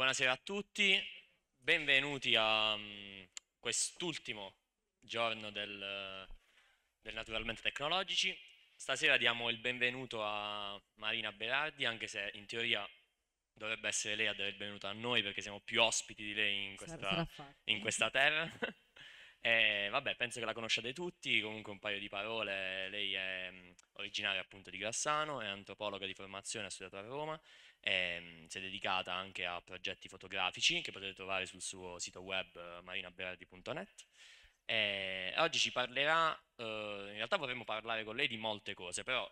Buonasera a tutti, benvenuti a um, quest'ultimo giorno del, del, Naturalmente Tecnologici. Stasera diamo il benvenuto a Marina Berardi, anche se in teoria dovrebbe essere lei a dare il benvenuto a noi perché siamo più ospiti di lei in questa, in questa terra. e, vabbè, penso che la conosciate tutti, comunque un paio di parole. Lei è um, originaria appunto di Grassano, è antropologa di formazione, ha studiato a Roma Ehm, si è dedicata anche a progetti fotografici che potete trovare sul suo sito web eh, marinaberardi.net. E ehm, oggi ci parlerà, eh, in realtà vorremmo parlare con lei di molte cose, però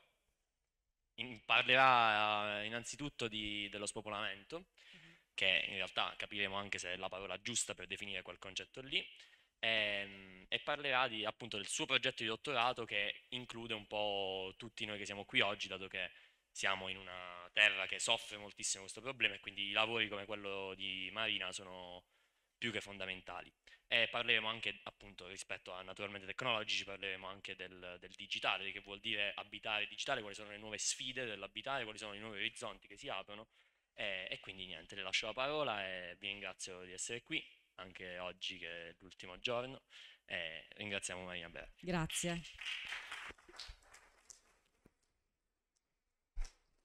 in, parlerà eh, innanzitutto di, dello spopolamento, mm-hmm. che in realtà capiremo anche se è la parola giusta per definire quel concetto lì, e, ehm, e parlerà di, appunto del suo progetto di dottorato che include un po' tutti noi che siamo qui oggi, dato che siamo in una terra che soffre moltissimo questo problema e quindi i lavori come quello di Marina sono più che fondamentali. E parleremo anche, appunto, rispetto a naturalmente tecnologici, parleremo anche del, del digitale, che vuol dire abitare digitale, quali sono le nuove sfide dell'abitare, quali sono i nuovi orizzonti che si aprono. E, e quindi niente, le lascio la parola e vi ringrazio di essere qui, anche oggi che è l'ultimo giorno. E ringraziamo Marina Ber. Grazie.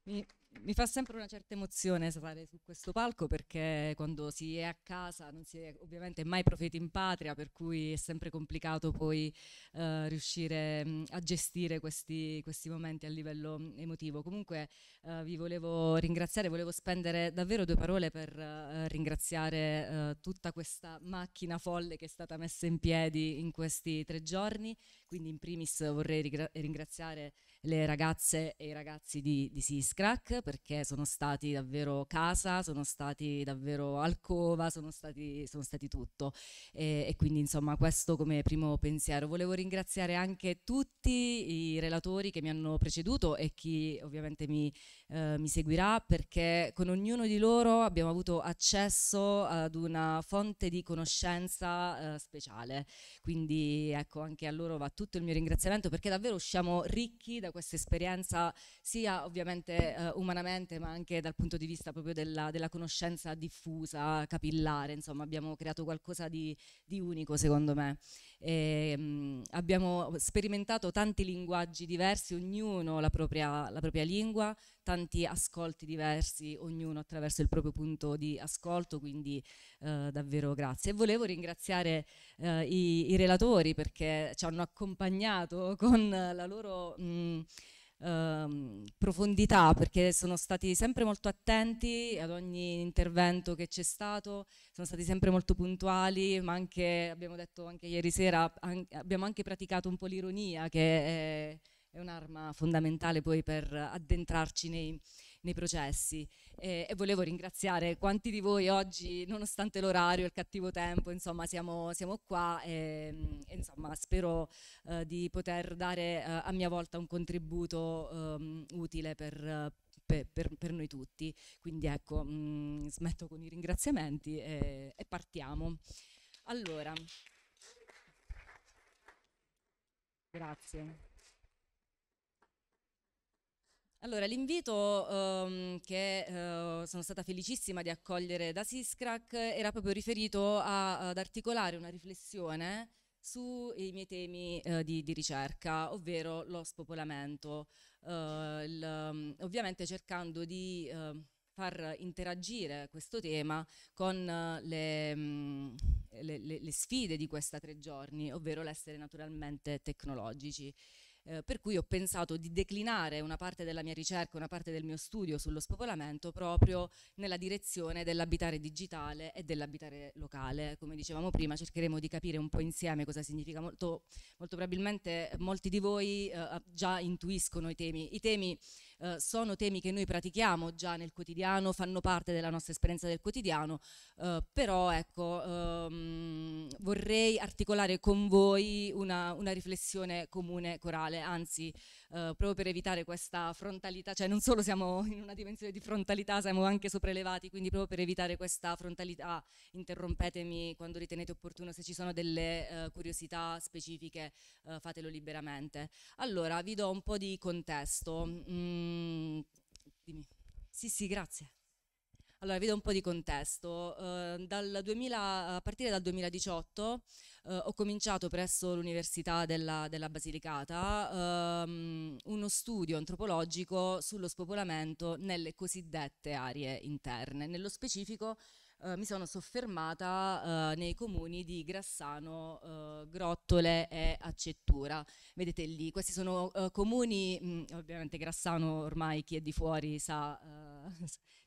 Mi, mi, fa sempre una certa emozione stare su questo palco perché quando si è a casa non si è ovviamente mai profeti in patria, per cui è sempre complicato poi eh, riuscire mm, a gestire questi, questi, momenti a livello mm, emotivo. Comunque eh, vi volevo ringraziare, volevo spendere davvero due parole per eh, ringraziare eh, tutta questa macchina folle che è stata messa in piedi in questi tre giorni, quindi in primis vorrei ringraziare le ragazze e i ragazzi di, di Siscrack perché sono stati davvero casa, sono stati davvero alcova, sono stati, sono stati tutto. E, e quindi insomma questo come primo pensiero. Volevo ringraziare anche tutti i relatori che mi hanno preceduto e chi ovviamente mi eh, mi seguirà perché con ognuno di loro abbiamo avuto accesso ad una fonte di conoscenza eh, speciale. Quindi ecco, anche a loro va tutto il mio ringraziamento perché davvero usciamo ricchi da questa esperienza, sia ovviamente eh, umanamente, ma anche dal punto di vista proprio della, della, conoscenza diffusa, capillare. Insomma, abbiamo creato qualcosa di, di unico, secondo me ehm, abbiamo sperimentato tanti linguaggi diversi, ognuno la propria, la propria lingua, tanti ascolti diversi, ognuno attraverso il proprio punto di ascolto, quindi eh, davvero grazie. E volevo ringraziare eh, i, i, relatori perché ci hanno accompagnato con la loro... Mh, ehm, profondità perché sono stati sempre molto attenti ad ogni intervento che c'è stato, sono stati sempre molto puntuali, ma anche, abbiamo detto anche ieri sera, an abbiamo anche praticato un po' l'ironia che è, è un'arma fondamentale poi per addentrarci nei, nei processi. E, e volevo ringraziare quanti di voi oggi, nonostante l'orario, il cattivo tempo, insomma siamo, siamo qua e, e, insomma spero eh, di poter dare eh, a mia volta un contributo ehm, utile per, per, per, per, noi tutti. Quindi ecco, mh, mm, smetto con i ringraziamenti e, e partiamo. Allora, grazie. Allora, l'invito ehm, che eh, sono stata felicissima di accogliere da Siscrack era proprio riferito a, ad articolare una riflessione sui miei temi eh, di, di, ricerca, ovvero lo spopolamento, eh, il, ehm, ovviamente cercando di ehm, far interagire questo tema con eh, le, mh, mm, le, le, le sfide di questi tre giorni, ovvero l'essere naturalmente tecnologici. Eh, per cui ho pensato di declinare una parte della mia ricerca, una parte del mio studio sullo spopolamento proprio nella direzione dell'abitare digitale e dell'abitare locale. Come dicevamo prima, cercheremo di capire un po' insieme cosa significa. Molto, molto probabilmente molti di voi eh, già intuiscono i temi. I temi eh, sono temi che noi pratichiamo già nel quotidiano, fanno parte della nostra esperienza del quotidiano, eh, però ecco, ehm, vorrei articolare con voi una, una riflessione comune corale, anzi eh, proprio per evitare questa frontalità, cioè non solo siamo in una dimensione di frontalità, siamo anche sopraelevati, quindi proprio per evitare questa frontalità interrompetemi quando ritenete opportuno, se ci sono delle eh, curiosità specifiche eh, fatelo liberamente. Allora, vi do un po' di contesto. Mm, sì, sì, grazie. Allora, vi do un po' di contesto. Uh, eh, 2000, a partire dal 2018 eh, ho cominciato presso l'Università della, della Basilicata ehm, uno studio antropologico sullo spopolamento nelle cosiddette aree interne. Nello specifico eh, mi sono soffermata eh, nei comuni di Grassano, eh, Grottole e Accettura. Vedete lì, questi sono eh, comuni, mh, mm, ovviamente Grassano ormai chi è di fuori sa, eh,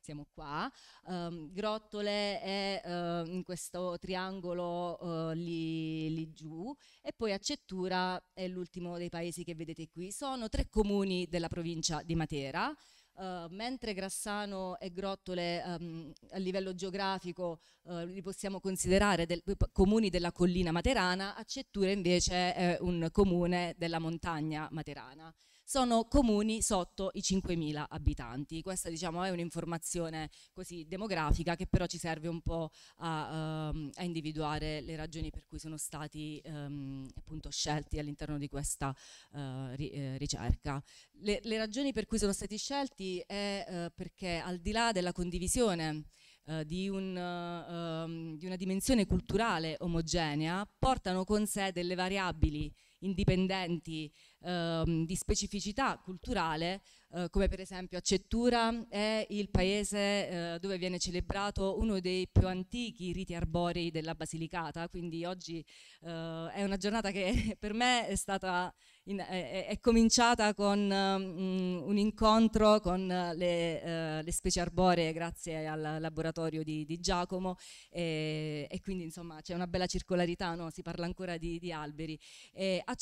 siamo qua. Um, Grottole è uh, in questo triangolo uh, lì, lì, giù e poi Accettura è l'ultimo dei paesi che vedete qui. Sono tre comuni della provincia di Matera. Uh, mentre Grassano e Grottole um, a livello geografico li possiamo considerare del, comuni della collina materana, Accettura invece è un comune della montagna materana sono comuni sotto i 5.000 abitanti. Questa diciamo, è un'informazione così demografica che però ci serve un po' a, um, a individuare le ragioni per cui sono stati um, appunto scelti all'interno di questa uh, ri, eh, ricerca. Le, le, ragioni per cui sono stati scelti è uh, perché al di là della condivisione uh, di, un, um, di una dimensione culturale omogenea portano con sé delle variabili indipendenti ehm, di specificità culturale, eh, come per esempio Accettura è il paese eh, dove viene celebrato uno dei più antichi riti arborei della Basilicata, quindi oggi eh, è una giornata che per me è stata in, è, è, cominciata con um, un incontro con le, uh, le, specie arboree grazie al laboratorio di, di Giacomo e, e, quindi insomma c'è una bella circolarità, no? si parla ancora di, di alberi. E a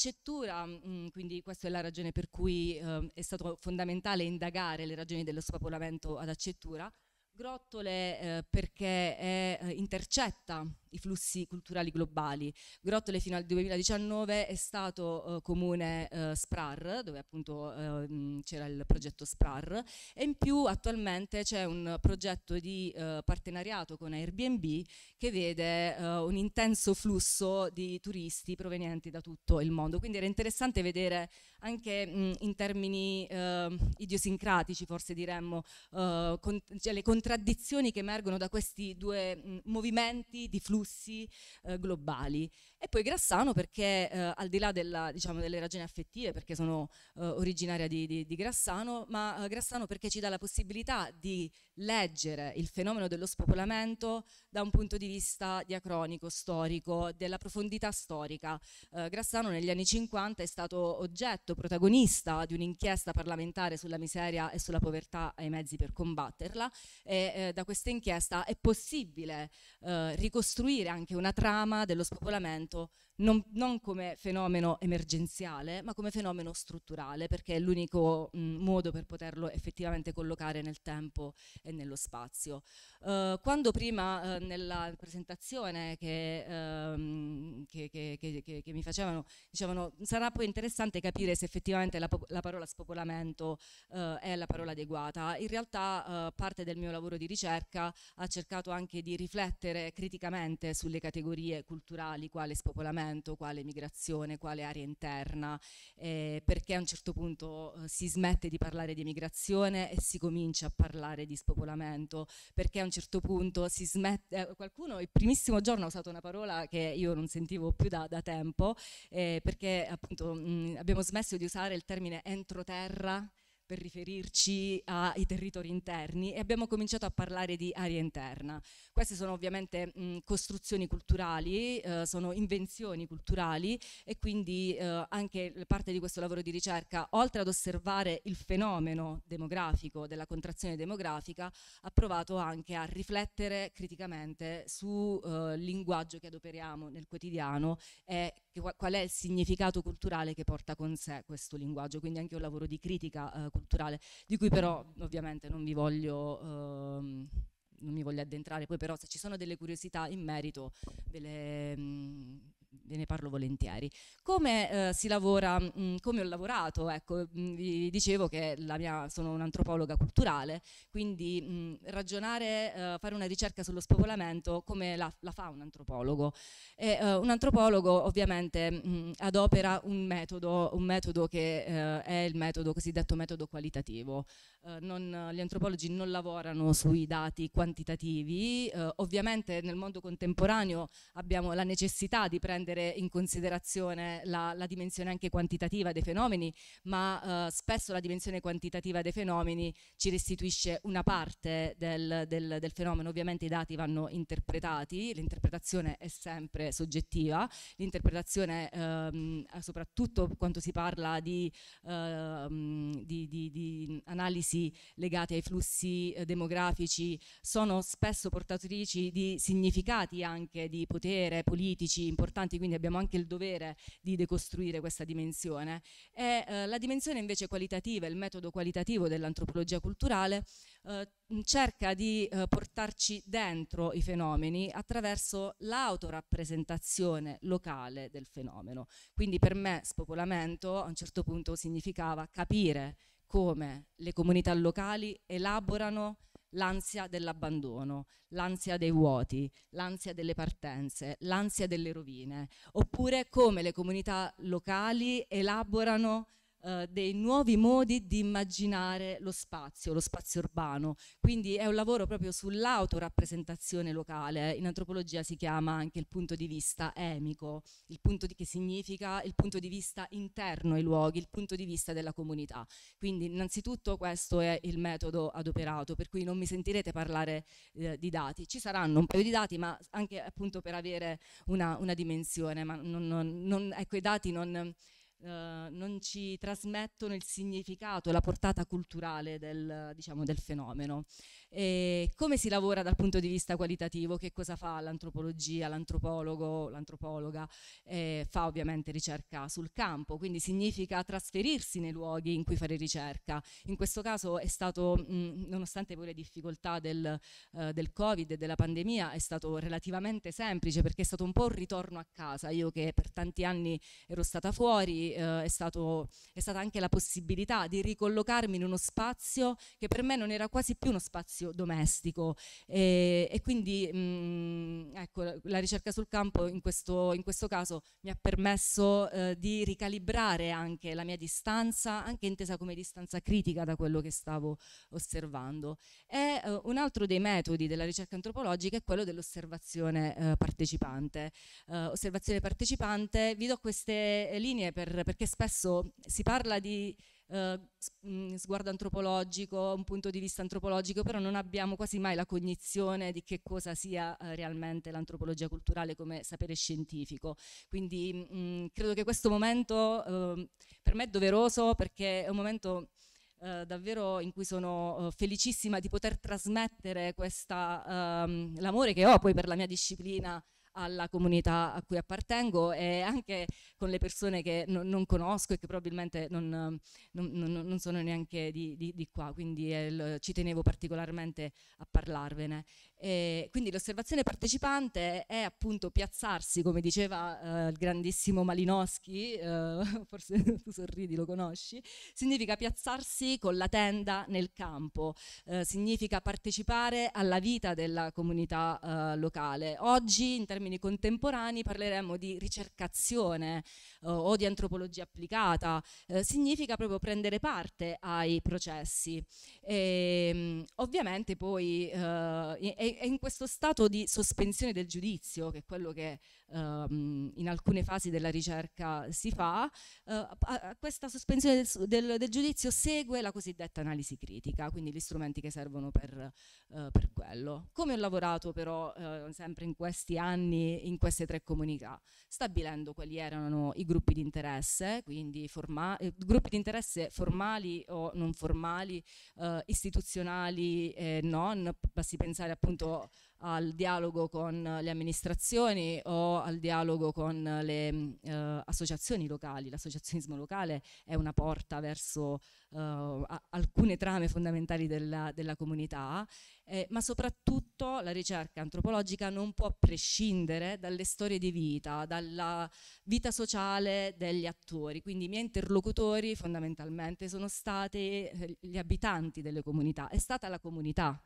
mh, mm, quindi questa è la ragione per cui uh, è stato fondamentale indagare le ragioni dello spopolamento ad Accettura, Grottole eh, perché è, eh, intercetta i flussi culturali globali. Grottole fino al 2019 è stato eh, comune eh, SPRAR, dove appunto eh, c'era il progetto SPRAR, e in più attualmente c'è un progetto di eh, partenariato con Airbnb che vede eh, un intenso flusso di turisti provenienti da tutto il mondo. Quindi era interessante vedere anche mh, in termini idiosincratici, forse diremmo, con, cioè le contraddizioni che emergono da questi due mh, movimenti di flusso flussi eh, globali e poi Grassano perché eh, al di là della, diciamo, delle ragioni affettive, perché sono eh, originaria di, di, di, Grassano, ma eh, Grassano perché ci dà la possibilità di leggere il fenomeno dello spopolamento da un punto di vista diacronico, storico, della profondità storica. Eh, Grassano negli anni 50 è stato oggetto, protagonista di un'inchiesta parlamentare sulla miseria e sulla povertà e i mezzi per combatterla e eh, da questa inchiesta è possibile eh, ricostruire anche una trama dello spopolamento tanto non, non, come fenomeno emergenziale, ma come fenomeno strutturale, perché è l'unico mh, mm, modo per poterlo effettivamente collocare nel tempo e nello spazio. Uh, quando prima uh, nella presentazione che, uh, che, che, che, mi facevano dicevano sarà poi interessante capire se effettivamente la, la parola spopolamento eh, è la parola adeguata, in realtà parte del mio lavoro di ricerca ha cercato anche di riflettere criticamente sulle categorie culturali quale spopolamento argomento, quale migrazione, quale area interna, eh, perché a un certo punto eh, si smette di parlare di migrazione e si comincia a parlare di spopolamento, perché a un certo punto si smette, eh, qualcuno il primissimo giorno ha usato una parola che io non sentivo più da, da tempo, eh, perché appunto mh, mm, abbiamo smesso di usare il termine entroterra per riferirci ai territori interni e abbiamo cominciato a parlare di aria interna. Queste sono ovviamente mh, costruzioni culturali, eh, sono invenzioni culturali e quindi eh, anche parte di questo lavoro di ricerca, oltre ad osservare il fenomeno demografico della contrazione demografica, ha provato anche a riflettere criticamente sul eh, linguaggio che adoperiamo nel quotidiano e qual è il significato culturale che porta con sé questo linguaggio, quindi anche un lavoro di critica eh, culturale, di cui però ovviamente non vi voglio... Ehm, non mi voglio addentrare, poi però se ci sono delle curiosità in merito ve le, mh, mm, ve ne parlo volentieri. Come eh, si lavora, mh, mm, come ho lavorato, ecco, mh, mm, vi dicevo che mia, sono un'antropologa culturale, quindi mh, mm, ragionare, eh, fare una ricerca sullo spopolamento come la, la fa un antropologo. E, eh, un antropologo ovviamente adopera un metodo, un metodo che eh, è il metodo cosiddetto metodo qualitativo, eh, non, gli antropologi non lavorano sui dati quantitativi, eh, ovviamente nel mondo contemporaneo abbiamo la necessità di prendere in considerazione la, la dimensione anche quantitativa dei fenomeni, ma eh, spesso la dimensione quantitativa dei fenomeni ci restituisce una parte del, del, del fenomeno, ovviamente i dati vanno interpretati, l'interpretazione è sempre soggettiva, l'interpretazione ehm, soprattutto quando si parla di, ehm, di, di, di analisi crisi legate ai flussi eh, demografici sono spesso portatrici di significati anche di potere politici importanti, quindi abbiamo anche il dovere di decostruire questa dimensione. E, eh, la dimensione invece qualitativa, il metodo qualitativo dell'antropologia culturale eh, cerca di eh, portarci dentro i fenomeni attraverso l'autorappresentazione locale del fenomeno. Quindi per me spopolamento a un certo punto significava capire come le comunità locali elaborano l'ansia dell'abbandono, l'ansia dei vuoti, l'ansia delle partenze, l'ansia delle rovine, oppure come le comunità locali elaborano eh, dei nuovi modi di immaginare lo spazio, lo spazio urbano. Quindi è un lavoro proprio sull'autorappresentazione locale. In antropologia si chiama anche il punto di vista emico, il punto di, che significa il punto di vista interno ai luoghi, il punto di vista della comunità. Quindi innanzitutto questo è il metodo adoperato, per cui non mi sentirete parlare eh, di dati. Ci saranno un paio di dati, ma anche appunto per avere una, una dimensione, ma non, non, non, ecco, i dati non, eh, non ci trasmettono il significato e la portata culturale del, diciamo, del fenomeno. E eh, come si lavora dal punto di vista qualitativo? Che cosa fa l'antropologia, l'antropologo, l'antropologa? Eh, fa ovviamente ricerca sul campo, quindi significa trasferirsi nei luoghi in cui fare ricerca. In questo caso è stato, mh, nonostante poi le difficoltà del, eh, del Covid e della pandemia, è stato relativamente semplice perché è stato un po' un ritorno a casa. Io che per tanti anni ero stata fuori, eh, è, stato, è stata anche la possibilità di ricollocarmi in uno spazio che per me non era quasi più uno spazio spazio domestico e, e quindi mh, mm, ecco, la ricerca sul campo in questo, in questo caso mi ha permesso eh, di ricalibrare anche la mia distanza, anche intesa come distanza critica da quello che stavo osservando. E eh, un altro dei metodi della ricerca antropologica è quello dell'osservazione eh, partecipante. Eh, osservazione partecipante, vi do queste eh, linee per, perché spesso si parla di eh, mm, sguardo antropologico, un punto di vista antropologico, però non abbiamo quasi mai la cognizione di che cosa sia eh, realmente l'antropologia culturale come sapere scientifico. Quindi mh, mm, credo che questo momento eh, per me è doveroso perché è un momento eh, davvero in cui sono eh, felicissima di poter trasmettere questa, ehm, l'amore che ho poi per la mia disciplina alla comunità a cui appartengo e anche con le persone che no, non conosco e che probabilmente non, non, non sono neanche di, di, di qua, quindi eh, ci tenevo particolarmente a parlarvene. Eh, quindi l'osservazione partecipante è appunto piazzarsi, come diceva eh, il grandissimo Malinowski, eh, forse tu sorridi, lo conosci, significa piazzarsi con la tenda nel campo, eh, significa partecipare alla vita della comunità eh, locale. Oggi in termini contemporanei parleremo di ricercazione eh, o di antropologia applicata, significa proprio prendere parte ai processi. E, ehm, ovviamente poi e, è, in questo stato di sospensione del giudizio, che è quello che ehm, in alcune fasi della ricerca si fa, eh, a, a questa sospensione del, del, del, giudizio segue la cosiddetta analisi critica, quindi gli strumenti che servono per, eh, per quello. Come ho lavorato però eh, sempre in questi anni in queste tre comunità, stabilendo quali erano i gruppi di interesse, quindi forma, eh, gruppi di interesse formali o non formali, eh, istituzionali e non, basti pensare appunto appunto al dialogo con le amministrazioni o al dialogo con le mm, eh, associazioni locali. L'associazionismo locale è una porta verso eh, alcune trame fondamentali della, della comunità, eh, ma soprattutto la ricerca antropologica non può prescindere dalle storie di vita, dalla vita sociale degli attori. Quindi i miei interlocutori fondamentalmente sono stati eh, gli abitanti delle comunità, è stata la comunità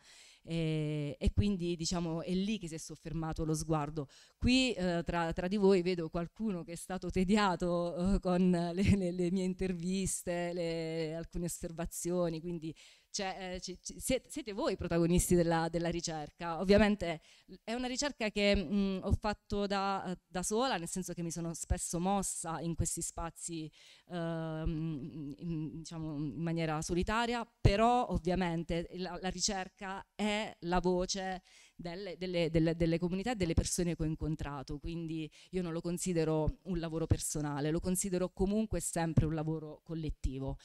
e, eh, e, quindi diciamo è lì che si è soffermato lo sguardo. Qui eh, tra, tra, di voi vedo qualcuno che è stato tediato eh, con le, le, le, mie interviste, le, alcune osservazioni, quindi cioè, eh, ci, ci, siete, siete, voi i protagonisti della, della, ricerca. Ovviamente è una ricerca che mh, ho fatto da, da, sola, nel senso che mi sono spesso mossa in questi spazi ehm, in, diciamo, in maniera solitaria, però ovviamente la, la ricerca è la voce delle, delle, delle, delle, comunità e delle persone che ho incontrato, quindi io non lo considero un lavoro personale, lo considero comunque sempre un lavoro collettivo.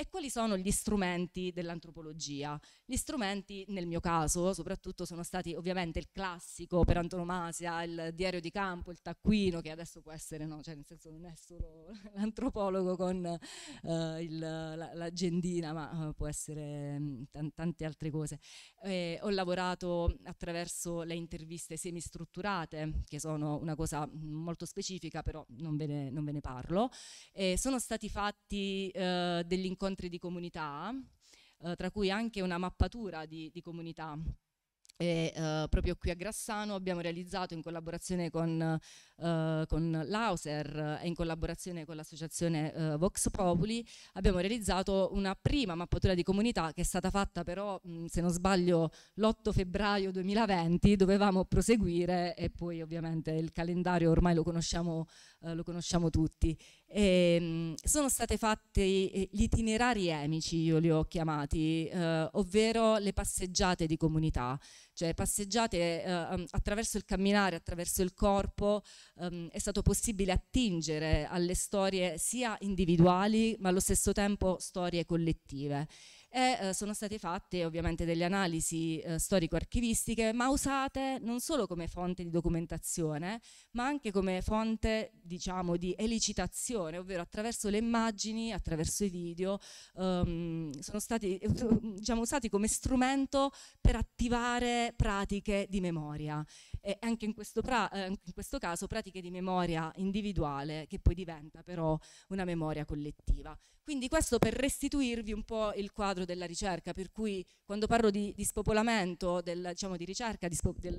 E quali sono gli strumenti dell'antropologia? Gli strumenti, nel mio caso, soprattutto sono stati ovviamente il classico per antonomasia, il diario di campo, il taccuino, che adesso può essere, no? cioè nel senso non è solo l'antropologo con eh, il, la, l'agendina, ma eh, può essere mm, t- tante altre cose. Eh, ho lavorato attraverso le interviste semistrutturate, che sono una cosa molto specifica, però non ve ne, non ve ne parlo. sono stati fatti eh, degli incontri incontri di comunità, eh, tra cui anche una mappatura di, di comunità. E, eh, proprio qui a Grassano abbiamo realizzato in collaborazione con, eh, con l'Auser e in collaborazione con l'associazione eh, Vox Populi abbiamo realizzato una prima mappatura di comunità che è stata fatta però mh, se non sbaglio l'8 febbraio 2020 dovevamo proseguire e poi ovviamente il calendario ormai lo conosciamo, eh, lo conosciamo tutti e, ehm, sono stati fatti eh, gli itinerari emici, io li ho chiamati, eh, ovvero le passeggiate di comunità, cioè passeggiate eh, um, attraverso il camminare, attraverso il corpo, ehm, è stato possibile attingere alle storie sia individuali ma allo stesso tempo storie collettive e eh, sono state fatte ovviamente delle analisi eh, storico-archivistiche, ma usate non solo come fonte di documentazione, ma anche come fonte, diciamo, di elicitazione, ovvero attraverso le immagini, attraverso i video, ehm, sono stati eh, diciamo, usati come strumento per attivare pratiche di memoria e anche in questo, pra, eh, in questo caso pratiche di memoria individuale che poi diventa però una memoria collettiva. Quindi questo per restituirvi un po' il quadro della ricerca, per cui quando parlo di, di spopolamento, del, diciamo di ricerca di spo, del,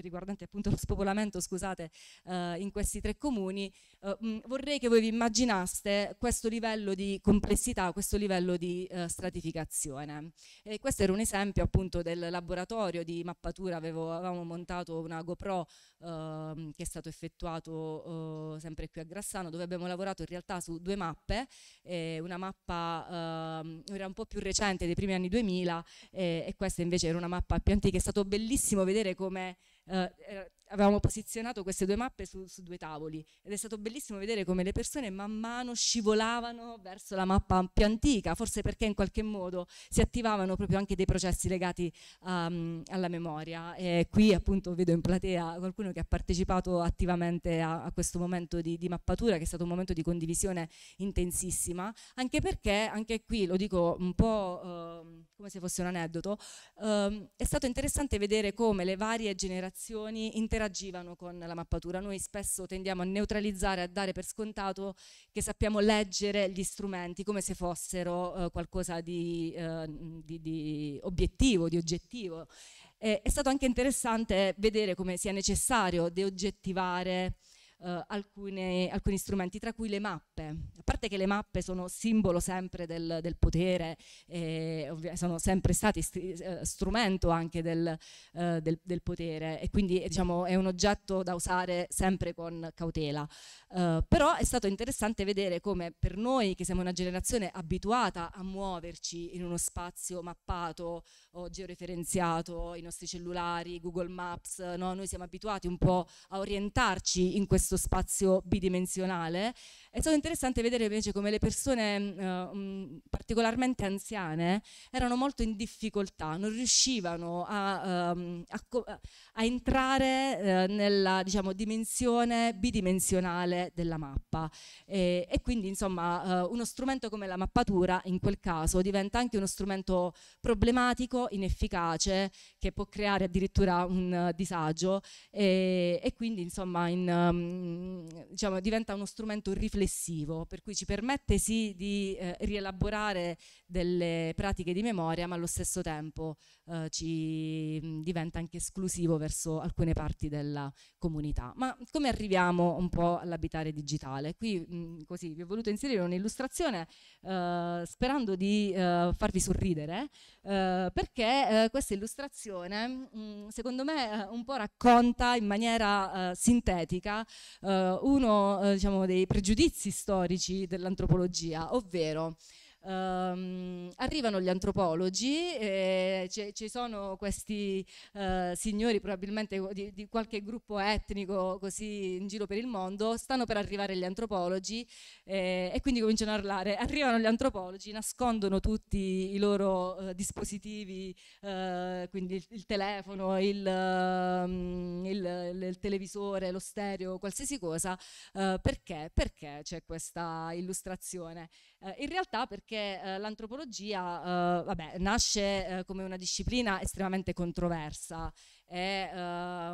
riguardante appunto lo spopolamento, scusate, eh, in questi tre comuni, eh, mm, vorrei che voi vi immaginaste questo livello di complessità, questo livello di eh, stratificazione. E questo era un esempio appunto del laboratorio di mappatura, avevo, avevamo montato una GoPro eh, che è stato effettuato eh, sempre qui a Grassano, dove abbiamo lavorato in realtà su due mappe, eh, una mappa ehm, era un po' più recente dei primi anni 2000 e questa invece era una mappa più antica, è stato bellissimo vedere come eh, avevamo posizionato queste due mappe su, su, due tavoli ed è stato bellissimo vedere come le persone man mano scivolavano verso la mappa più antica, forse perché in qualche modo si attivavano proprio anche dei processi legati um, alla memoria. E qui appunto vedo in platea qualcuno che ha partecipato attivamente a, a questo momento di, di, mappatura, che è stato un momento di condivisione intensissima, anche perché, anche qui lo dico un po' uh, come se fosse un aneddoto, uh, è stato interessante vedere come le varie generazioni interagivano interagivano con la mappatura. Noi spesso tendiamo a neutralizzare, a dare per scontato che sappiamo leggere gli strumenti come se fossero eh, qualcosa di, eh, di, di obiettivo, di oggettivo. Eh, è stato anche interessante vedere come sia necessario deoggettivare eh, alcune, alcuni strumenti, tra cui le mappe. A parte che le mappe sono simbolo sempre del, del potere, eh, sono sempre stati st eh, strumento anche del, eh, del, del, potere e quindi diciamo, è un oggetto da usare sempre con cautela. Uh, però è stato interessante vedere come per noi che siamo una generazione abituata a muoverci in uno spazio mappato o georeferenziato, i nostri cellulari, Google Maps, no? noi siamo abituati un po' a orientarci in questo questo spazio bidimensionale. È stato interessante vedere invece come le persone eh, mm, particolarmente anziane erano molto in difficoltà, non riuscivano a, ehm, a, a entrare eh, nella diciamo, dimensione bidimensionale della mappa. E, e quindi insomma eh, uno strumento come la mappatura in quel caso diventa anche uno strumento problematico, inefficace, che può creare addirittura un eh, disagio e, e, quindi insomma in, ehm, Ehm, diciamo, diventa uno strumento riflessivo, per cui ci permette sì di eh, rielaborare delle pratiche di memoria, ma allo stesso tempo eh, ci mh, mm, diventa anche esclusivo verso alcune parti della comunità. Ma come arriviamo un po' all'abitare digitale? Qui mh, mm, così vi ho voluto inserire un'illustrazione eh, sperando di eh, farvi sorridere. Eh, perché eh, questa illustrazione mh, mm, secondo me eh, un po' racconta in maniera eh, sintetica uno diciamo, dei pregiudizi storici dell'antropologia, ovvero Um, arrivano gli antropologi, eh, ci sono questi eh, signori probabilmente di, di, qualche gruppo etnico così in giro per il mondo, stanno per arrivare gli antropologi eh, e quindi cominciano a parlare. arrivano gli antropologi, nascondono tutti i loro eh, dispositivi, eh, quindi il, il telefono, il, um, il, il, televisore, lo stereo, qualsiasi cosa, eh, perché? Perché c'è questa illustrazione. Eh, in realtà perché eh, l'antropologia eh, vabbè, nasce eh, come una disciplina estremamente controversa è,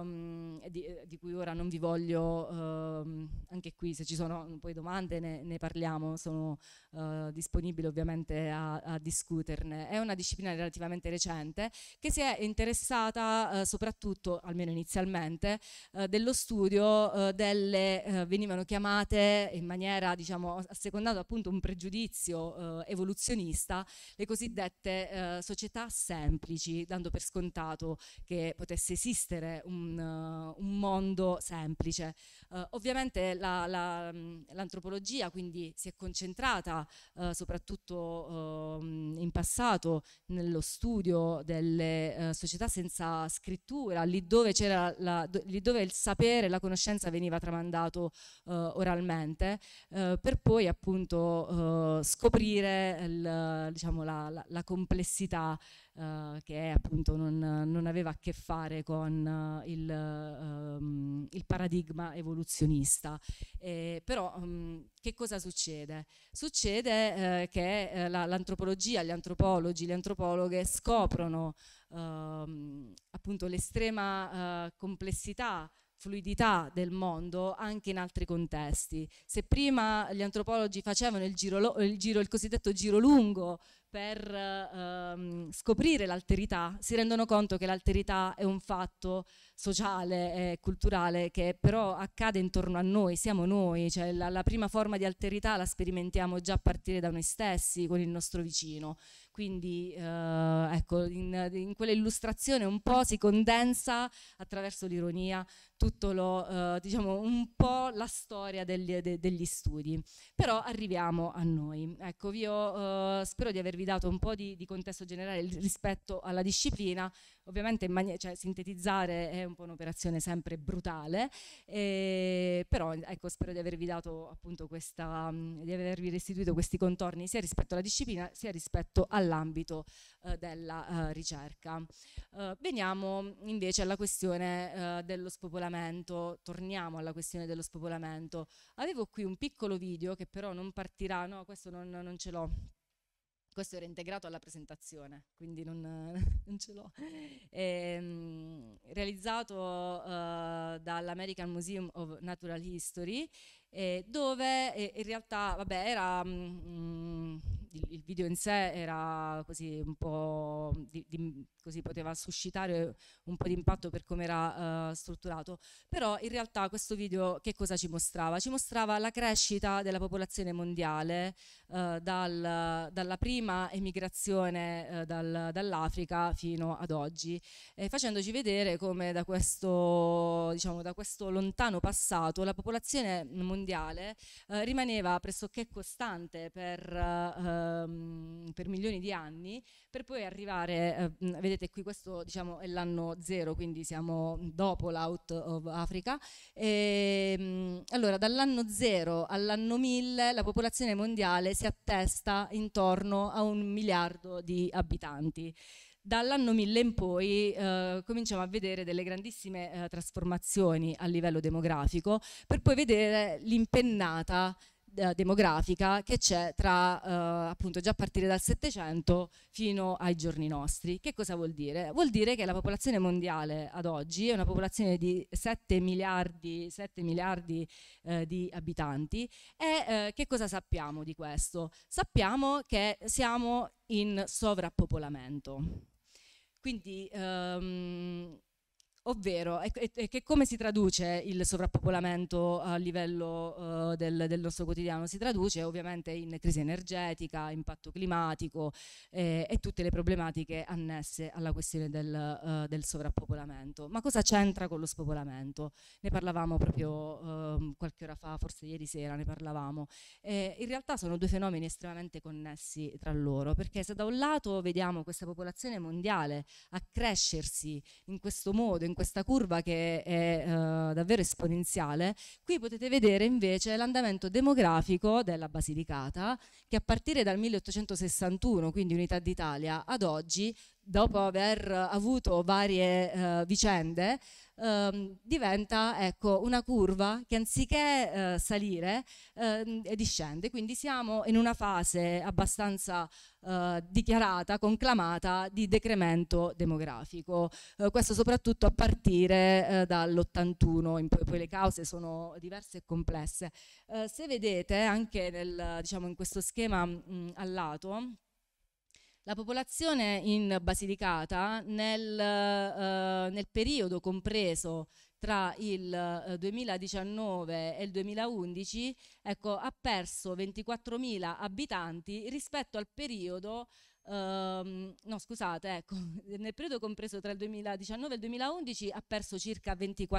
uh, di, eh, di, cui ora non vi voglio, uh, anche qui se ci sono poi domande ne, ne parliamo, sono uh, disponibile ovviamente a, a, discuterne. È una disciplina relativamente recente che si è interessata eh, soprattutto, almeno inizialmente, dello studio delle, venivano chiamate in maniera, diciamo, assecondata appunto un pregiudizio evoluzionista, le cosiddette società semplici, dando per scontato che potesse dovesse esistere un, uh, un mondo semplice. Uh, ovviamente la, la, mm, l'antropologia quindi si è concentrata uh, soprattutto ehm, in passato nello studio delle società senza scrittura, lì dove, la, lì dove, il sapere, la conoscenza veniva tramandato oralmente, per poi appunto scoprire il, diciamo, la complessità uh, che appunto non, non, aveva a che fare con uh, il, um, il, paradigma evoluzionista. Eh, però um, che cosa succede? Succede eh, che eh, la, l'antropologia, gli antropologi, le antropologhe scoprono ehm, appunto l'estrema eh, complessità fluidità del mondo anche in altri contesti. Se prima gli antropologi facevano il, giro, il, giro, il cosiddetto giro lungo per ehm, scoprire l'alterità si rendono conto che l'alterità è un fatto sociale e culturale che però accade intorno a noi, siamo noi, cioè la, la prima forma di alterità la sperimentiamo già a partire da noi stessi, con il nostro vicino. Quindi eh, ecco, in, in quell'illustrazione un po' si condensa attraverso l'ironia tutto lo, eh, diciamo, un po' la storia degli, de, degli, studi. Però arriviamo a noi. Ecco, io eh, spero di avervi dato un po' di, di contesto generale rispetto alla disciplina, ovviamente cioè, sintetizzare è un po' un'operazione sempre brutale, eh, però ecco, spero di avervi dato appunto questa, di avervi restituito questi contorni sia rispetto alla disciplina sia rispetto all'ambito eh, della eh, ricerca. Eh, veniamo invece alla questione eh, dello spopolamento, torniamo alla questione dello spopolamento. Avevo qui un piccolo video che però non partirà, no, questo non, non ce l'ho questo era integrato alla presentazione, quindi non, non ce l'ho. Ehm, realizzato uh, dall'American Museum of Natural History, eh, dove in realtà vabbè, era mh, mm, mm, il, il, video in sé era così un po' di, di, così poteva suscitare un po' di impatto per come era uh, strutturato, però in realtà questo video che cosa ci mostrava? Ci mostrava la crescita della popolazione mondiale uh, dal, dalla prima emigrazione uh, dal, dall'Africa fino ad oggi, eh, facendoci vedere come da questo, diciamo, da questo lontano passato la popolazione mondiale rimaneva pressoché costante per Ehm, per milioni di anni, per poi arrivare, eh, vedete qui questo diciamo, è l'anno zero, quindi siamo dopo l'out of Africa. E, ehm, allora, dall'anno zero all'anno mille la popolazione mondiale si attesta intorno a un miliardo di abitanti dall'anno 1000 in poi eh, cominciamo a vedere delle grandissime eh, trasformazioni a livello demografico per poi vedere l'impennata eh, demografica che c'è tra eh, appunto già a partire dal Settecento fino ai giorni nostri. Che cosa vuol dire? Vuol dire che la popolazione mondiale ad oggi è una popolazione di 7 miliardi, 7 miliardi eh, di abitanti e eh, che cosa sappiamo di questo? Sappiamo che siamo in sovrappopolamento. Quindi ehm, Ovvero, e, e, come si traduce il sovrappopolamento a livello eh, del, del, nostro quotidiano? Si traduce ovviamente in crisi energetica, impatto climatico eh, e tutte le problematiche annesse alla questione del, eh, del, sovrappopolamento. Ma cosa c'entra con lo spopolamento? Ne parlavamo proprio ehm, qualche ora fa, forse ieri sera ne parlavamo. in realtà sono due fenomeni estremamente connessi tra loro, perché se da un lato vediamo questa popolazione mondiale accrescersi in questo modo, in questa curva che è eh, davvero esponenziale, qui potete vedere invece l'andamento demografico della Basilicata che a partire dal 1861, quindi Unità d'Italia, ad oggi dopo aver avuto varie eh, vicende, ehm, diventa ecco, una curva che anziché eh, salire eh, discende. Quindi siamo in una fase abbastanza eh, dichiarata, conclamata di decremento demografico. Eh, questo soprattutto a partire eh, dall'81, in poi, poi, le cause sono diverse e complesse. se vedete anche nel, diciamo, in questo schema mh, mm, a lato, la popolazione in Basilicata nel, eh, nel periodo compreso tra il 2019 eh, e il 2011 ecco, ha perso 24.000 abitanti rispetto al periodo ehm, no scusate ecco, nel periodo compreso tra il 2019 e il 2011 ha perso circa 24.000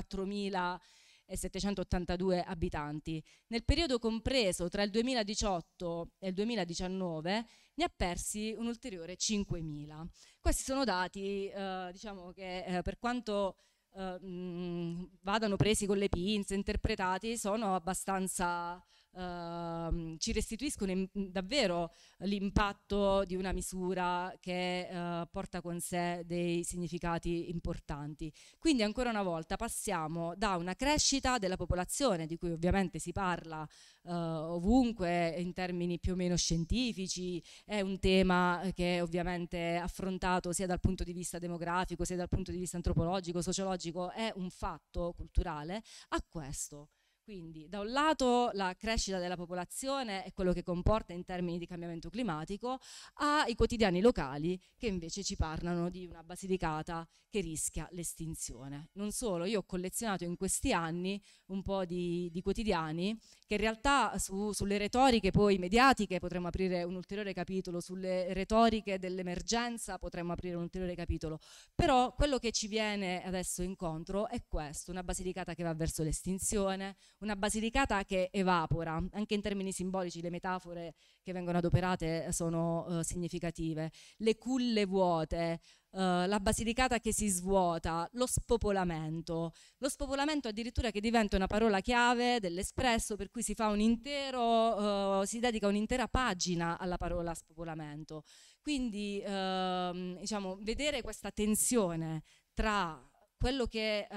abitanti e 782 abitanti. Nel periodo compreso tra il 2018 e il 2019 ne ha persi un ulteriore 5.000. Questi sono dati eh, diciamo che eh, per quanto eh, mh, mm, vadano presi con le pinze, interpretati, sono abbastanza Ehm, ci restituiscono in, davvero l'impatto di una misura che eh, porta con sé dei significati importanti. Quindi ancora una volta passiamo da una crescita della popolazione, di cui ovviamente si parla eh, ovunque in termini più o meno scientifici, è un tema che è ovviamente affrontato sia dal punto di vista demografico, sia dal punto di vista antropologico, sociologico, è un fatto culturale, a questo quindi da un lato la crescita della popolazione e quello che comporta in termini di cambiamento climatico, ai quotidiani locali che invece ci parlano di una basilicata che rischia l'estinzione. Non solo, io ho collezionato in questi anni un po' di, di quotidiani che in realtà su, sulle retoriche poi mediatiche potremmo aprire un ulteriore capitolo, sulle retoriche dell'emergenza potremmo aprire un ulteriore capitolo, però quello che ci viene adesso incontro è questo, una basilicata che va verso l'estinzione, una Basilicata che evapora, anche in termini simbolici le metafore che vengono adoperate eh, sono eh, significative, le culle vuote, eh, la Basilicata che si svuota, lo spopolamento, lo spopolamento addirittura che diventa una parola chiave dell'espresso per cui si fa un intero, eh, si dedica un'intera pagina alla parola spopolamento. Quindi ehm, diciamo, vedere questa tensione tra quello che uh,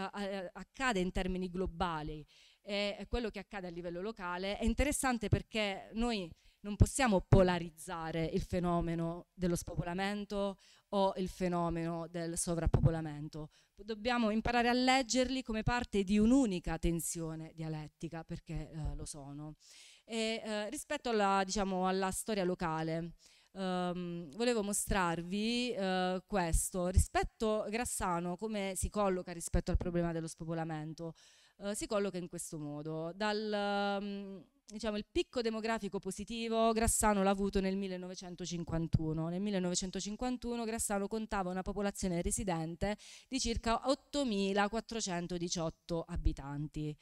accade in termini globali e quello che accade a livello locale. È interessante perché noi non possiamo polarizzare il fenomeno dello spopolamento o il fenomeno del sovrappopolamento. Dobbiamo imparare a leggerli come parte di un'unica tensione dialettica, perché eh, lo sono. E, eh, rispetto alla, diciamo, alla, storia locale, ehm, volevo mostrarvi eh, questo. Rispetto Grassano, come si colloca rispetto al problema dello spopolamento? Eh, si colloca in questo modo. Dal, ehm, diciamo, il picco demografico positivo Grassano l'ha avuto nel 1951. Nel 1951 Grassano contava una popolazione residente di circa 8.418 abitanti.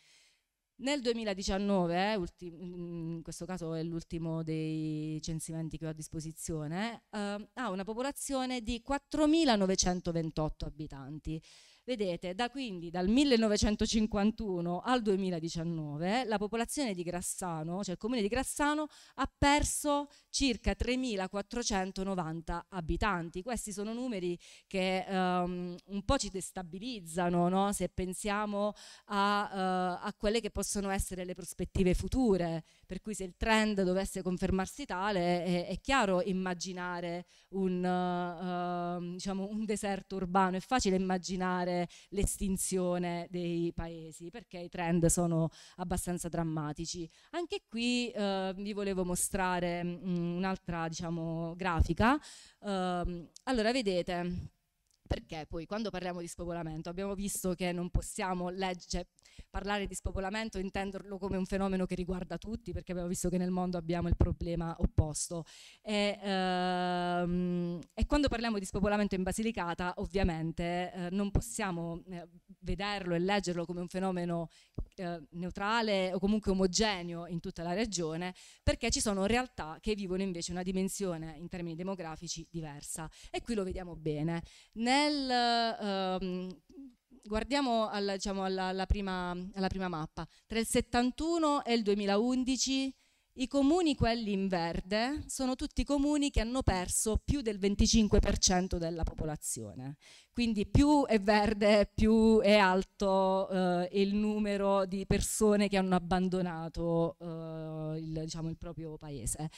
Nel 2019, eh, ulti- mm, in questo caso è l'ultimo dei censimenti che ho a disposizione, eh, ha una popolazione di 4.928 abitanti. Vedete, da quindi dal 1951 al 2019 la popolazione di Grassano, cioè il comune di Grassano, ha perso circa 3.490 abitanti. Questi sono numeri che um, un po' ci destabilizzano no? se pensiamo a, uh, a quelle che possono essere le prospettive future, per cui se il trend dovesse confermarsi tale è, è chiaro immaginare un, uh, diciamo un deserto urbano, è facile immaginare l'estinzione dei paesi perché i trend sono abbastanza drammatici. Anche qui eh, vi volevo mostrare mm, un'altra diciamo, grafica. Eh, allora vedete perché poi quando parliamo di spopolamento abbiamo visto che non possiamo legge, parlare di spopolamento e intenderlo come un fenomeno che riguarda tutti perché abbiamo visto che nel mondo abbiamo il problema opposto e, ehm, e quando parliamo di spopolamento in Basilicata ovviamente eh, non possiamo eh, vederlo e leggerlo come un fenomeno eh, neutrale o comunque omogeneo in tutta la regione perché ci sono realtà che vivono invece una dimensione in termini demografici diversa e qui lo vediamo bene. Ne nel, um, guardiamo alla, diciamo, alla, alla, prima, alla prima mappa, tra il 71 e il 2011 i comuni, quelli in verde, sono tutti comuni che hanno perso più del 25% della popolazione. Quindi più è verde, più è alto eh, il numero di persone che hanno abbandonato eh, il, diciamo, il, proprio paese.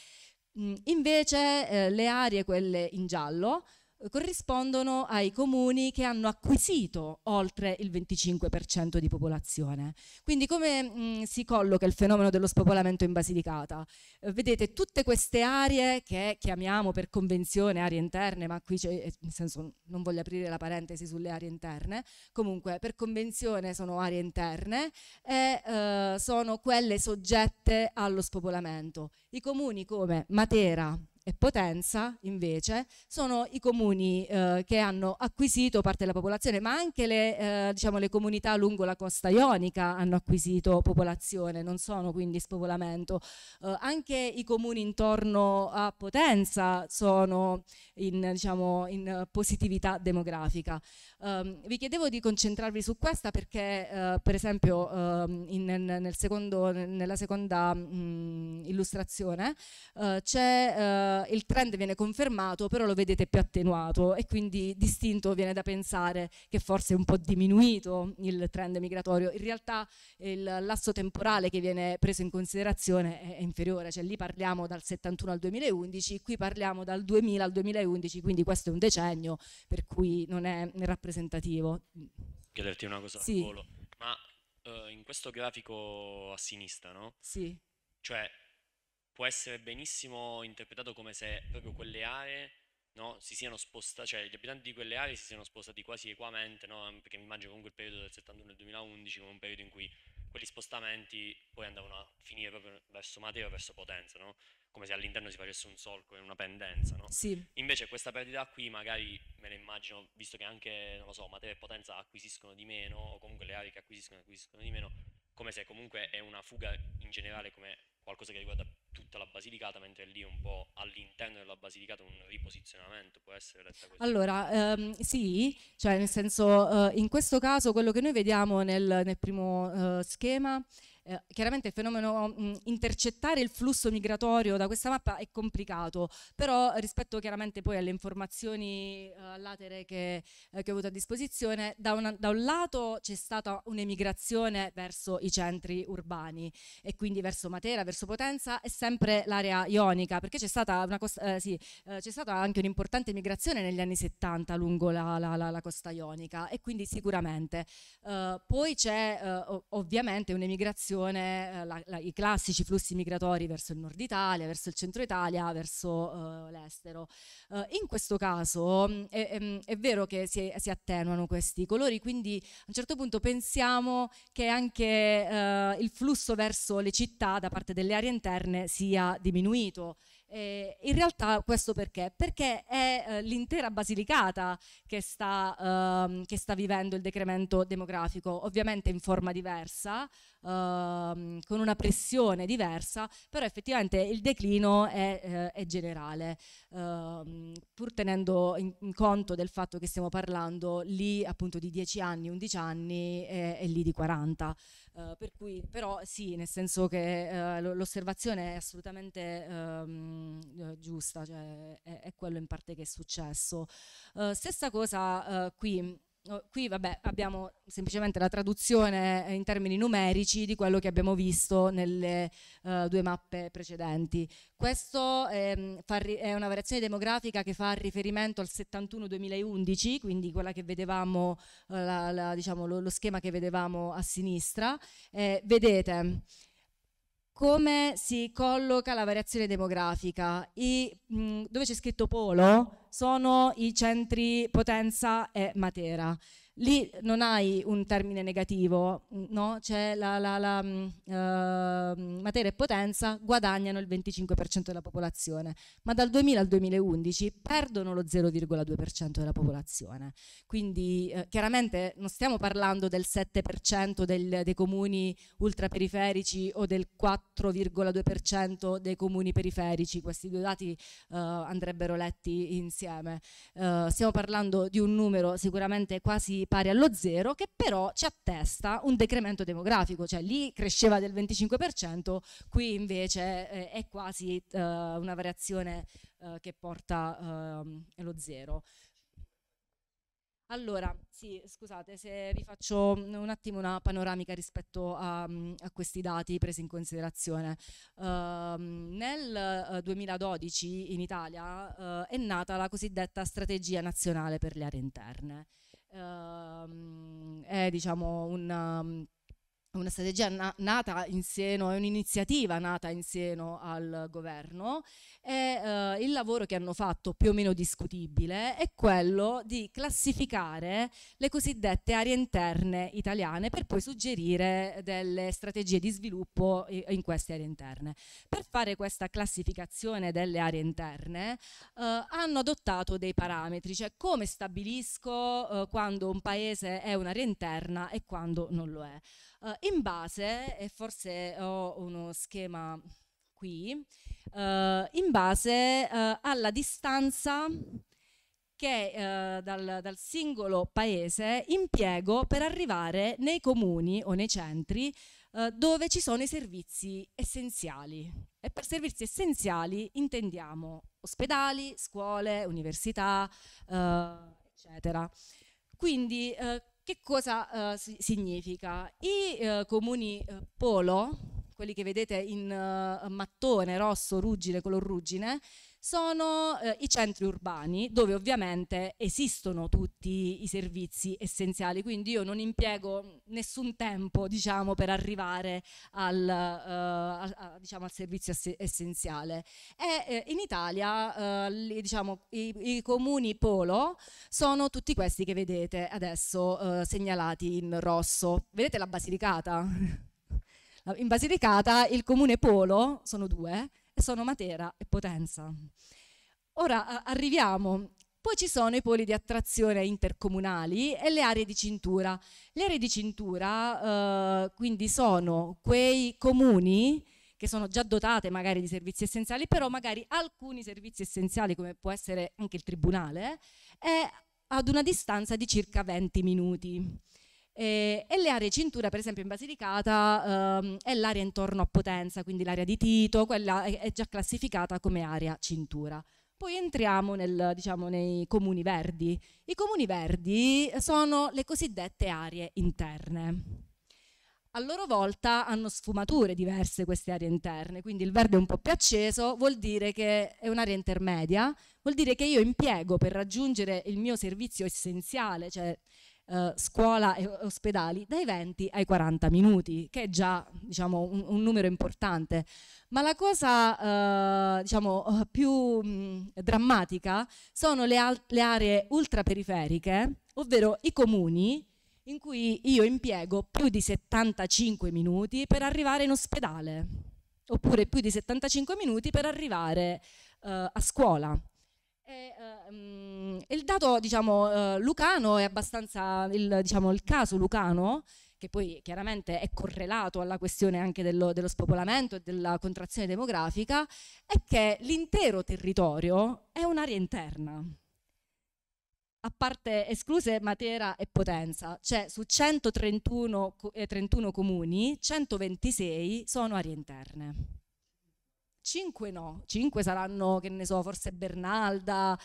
Mm, invece eh, le aree, quelle in giallo, corrispondono ai comuni che hanno acquisito oltre il 25% di popolazione. Quindi come mh, mm, si colloca il fenomeno dello spopolamento in Basilicata? Eh, vedete tutte queste aree che chiamiamo per convenzione aree interne, ma qui c'è, eh, nel senso non voglio aprire la parentesi sulle aree interne, comunque per convenzione sono aree interne e eh, sono quelle soggette allo spopolamento. I comuni come Matera, e Potenza invece sono i comuni eh, che hanno acquisito parte della popolazione, ma anche le, eh, diciamo, le, comunità lungo la costa ionica hanno acquisito popolazione, non sono quindi spopolamento. Eh, anche i comuni intorno a Potenza sono in, diciamo, in eh, positività demografica. Um, vi chiedevo di concentrarvi su questa perché uh, per esempio uh, in, nel secondo, nella seconda mh, mm, illustrazione eh, c'è eh, il trend viene confermato però lo vedete più attenuato e quindi distinto viene da pensare che forse è un po' diminuito il trend migratorio. In realtà il lasso temporale che viene preso in considerazione è inferiore, cioè lì parliamo dal 71 al 2011, qui parliamo dal 2000 al 2011, quindi questo è un decennio per cui non è rappresentato rappresentativo. Voglio una cosa sì. volo. Ma uh, in questo grafico a sinistra, no? Sì. Cioè, può essere benissimo interpretato come se proprio quelle aree no, si siano spostate, cioè gli abitanti di quelle aree si siano spostati quasi equamente, no? perché mi immagino comunque il periodo del 71 e 2011 come un periodo in cui quegli spostamenti poi andavano a finire proprio verso Matera verso Potenza, no? come se all'interno si facesse un solco e una pendenza. No? Sì. Invece questa perdita qui magari me la immagino, visto che anche, non lo so, Matera e Potenza acquisiscono di meno, o comunque le aree che acquisiscono acquisiscono di meno, come se comunque è una fuga in generale, come qualcosa che riguarda tutta la Basilicata, mentre lì un po' all'interno della Basilicata un riposizionamento può essere detta così? Allora, ehm, sì, cioè nel senso eh, in questo caso quello che noi vediamo nel, nel primo eh, schema eh, chiaramente il fenomeno mh, mm, intercettare il flusso migratorio da questa mappa è complicato, però rispetto chiaramente poi alle informazioni eh, latere che, eh, che, ho avuto a disposizione, da, una, da un lato c'è stata un'emigrazione verso i centri urbani e quindi verso Matera, verso Potenza e sempre l'area ionica, perché c'è stata, eh, sì, eh, stata, anche un'importante migrazione negli anni 70 lungo la, la, la, la costa ionica e quindi sicuramente. Eh, poi c'è ovviamente un'emigrazione migrazione, eh, la, la, i classici flussi migratori verso il nord Italia, verso il centro Italia, verso eh, l'estero. Eh, in questo caso mh, mm, è, mm, è, vero che si, si, attenuano questi colori, quindi a un certo punto pensiamo che anche eh, il flusso verso le città da parte delle aree interne sia diminuito. Eh, in realtà questo perché? Perché è eh, l'intera Basilicata che sta, ehm, che sta, vivendo il decremento demografico, ovviamente in forma diversa, ehm, con una pressione diversa, però effettivamente il declino è, eh, è generale, ehm, pur tenendo in, in, conto del fatto che stiamo parlando lì appunto di 10 anni, 11 anni e, e lì di 40. Eh, per cui, però sì, nel senso che eh, l'osservazione è assolutamente ehm, eh, giusta, cioè è, è, quello in parte che è successo. Eh, stessa cosa eh, qui qui vabbè, abbiamo semplicemente la traduzione eh, in termini numerici di quello che abbiamo visto nelle uh, due mappe precedenti. Questa ehm, è una variazione demografica che fa riferimento al 71-2011, quindi quella che vedevamo, eh, la, la, diciamo, lo, lo, schema che vedevamo a sinistra. Eh, vedete come si colloca la variazione demografica. I, mh, mm, dove c'è scritto polo sono i centri Potenza e Matera lì non hai un termine negativo, no? c'è la, la, la uh, materia e potenza guadagnano il 25% della popolazione, ma dal 2000 al 2011 perdono lo 0,2% della popolazione. Quindi eh, chiaramente non stiamo parlando del 7% del, dei comuni ultraperiferici o del 4,2% dei comuni periferici, questi due dati uh, andrebbero letti insieme. Uh, stiamo parlando di un numero sicuramente quasi pari allo zero, che però ci attesta un decremento demografico, cioè lì cresceva del 25%, qui invece eh, è quasi eh, una variazione eh, che porta allo ehm, zero. Allora, sì, scusate se vi faccio un attimo una panoramica rispetto a, a questi dati presi in considerazione. Uh, nel 2012 eh, in Italia uh, è nata la cosiddetta strategia nazionale per le aree interne ehm, è diciamo un um, una strategia na- nata in seno, è un'iniziativa nata in seno al governo e eh, il lavoro che hanno fatto più o meno discutibile è quello di classificare le cosiddette aree interne italiane per poi suggerire delle strategie di sviluppo in queste aree interne. Per fare questa classificazione delle aree interne eh, hanno adottato dei parametri, cioè come stabilisco eh, quando un paese è un'area interna e quando non lo è. Uh, in base, e forse ho uno schema qui, uh, in base uh, alla distanza che dal, dal, singolo paese impiego per arrivare nei comuni o nei centri dove ci sono i servizi essenziali. E per servizi essenziali intendiamo ospedali, scuole, università, eccetera. Quindi eh, che cosa eh, significa? I eh, comuni eh, polo, quelli che vedete in eh, mattone rosso, ruggine, color ruggine, sono eh, i centri urbani dove ovviamente esistono tutti i servizi essenziali, quindi io non impiego nessun tempo diciamo, per arrivare al, eh, a, a, diciamo, al servizio essenziale. E, eh, in Italia eh, li, diciamo, i, i, comuni polo sono tutti questi che vedete adesso eh, segnalati in rosso. Vedete la Basilicata? In Basilicata il comune polo, sono due, sono matera e potenza. Ora arriviamo poi ci sono i poli di attrazione intercomunali e le aree di cintura. Le aree di cintura eh, quindi sono quei comuni che sono già dotate magari di servizi essenziali, però magari alcuni servizi essenziali come può essere anche il tribunale, è ad una distanza di circa 20 minuti. E, eh, e, le aree cintura, per esempio in Basilicata, ehm, è l'area intorno a Potenza, quindi l'area di Tito, quella è, già classificata come area cintura. Poi entriamo nel, diciamo, nei comuni verdi. I comuni verdi sono le cosiddette aree interne. A loro volta hanno sfumature diverse queste aree interne, quindi il verde è un po' più acceso vuol dire che è un'area intermedia, vuol dire che io impiego per raggiungere il mio servizio essenziale, cioè eh, scuola e ospedali dai 20 ai 40 minuti, che è già diciamo, un, un numero importante. Ma la cosa eh, diciamo, più mh, drammatica sono le, le aree ultraperiferiche, ovvero i comuni in cui io impiego più di 75 minuti per arrivare in ospedale, oppure più di 75 minuti per arrivare eh, a scuola. E, uh, il dato diciamo, uh, lucano è abbastanza il, diciamo, il, caso lucano che poi chiaramente è correlato alla questione anche dello, dello spopolamento e della contrazione demografica, è che l'intero territorio è un'area interna, a parte escluse Matera e Potenza, cioè su 131 eh, comuni, 126 sono aree interne. Cinque no, cinque saranno, che ne so, forse Bernalda.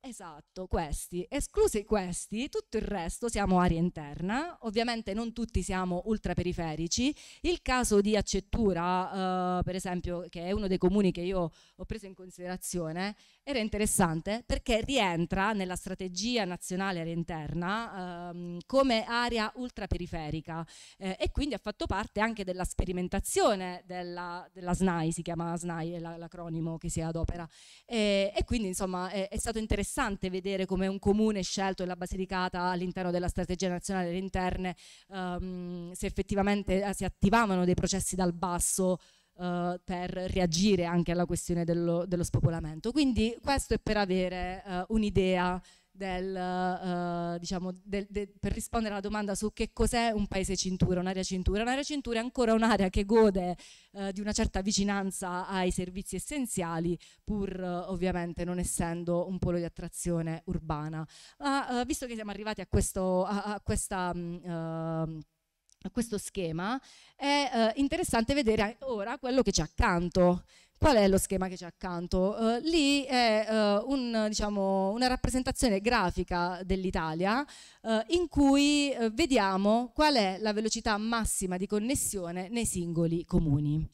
Esatto, questi. Esclusi questi, tutto il resto siamo aria interna, ovviamente non tutti siamo ultraperiferici. Il caso di Accettura, eh, per esempio, che è uno dei comuni che io ho preso in considerazione, era interessante perché rientra nella strategia nazionale area interna ehm, come area ultraperiferica eh, e quindi ha fatto parte anche della sperimentazione della, della SNAI, si chiama SNAI è l'acronimo che si adopera e, eh, e quindi insomma è, è, stato interessante vedere come un comune scelto della Basilicata all'interno della strategia nazionale area interne ehm, se effettivamente eh, si attivavano dei processi dal basso eh, per reagire anche alla questione dello, dello, spopolamento. Quindi questo è per avere eh, un'idea del, eh, diciamo, del, de, per rispondere alla domanda su che cos'è un paese cintura, un'area cintura. Un'area cintura è ancora un'area che gode eh, di una certa vicinanza ai servizi essenziali, pur eh, ovviamente non essendo un polo di attrazione urbana. Ma ah, visto che siamo arrivati a, questo, a, a questa... Mh, mm, ehm, questo schema, è eh, interessante vedere ora quello che c'è accanto. Qual è lo schema che c'è accanto? Uh, lì è uh, un, diciamo, una rappresentazione grafica dell'Italia uh, in cui vediamo qual è la velocità massima di connessione nei singoli comuni.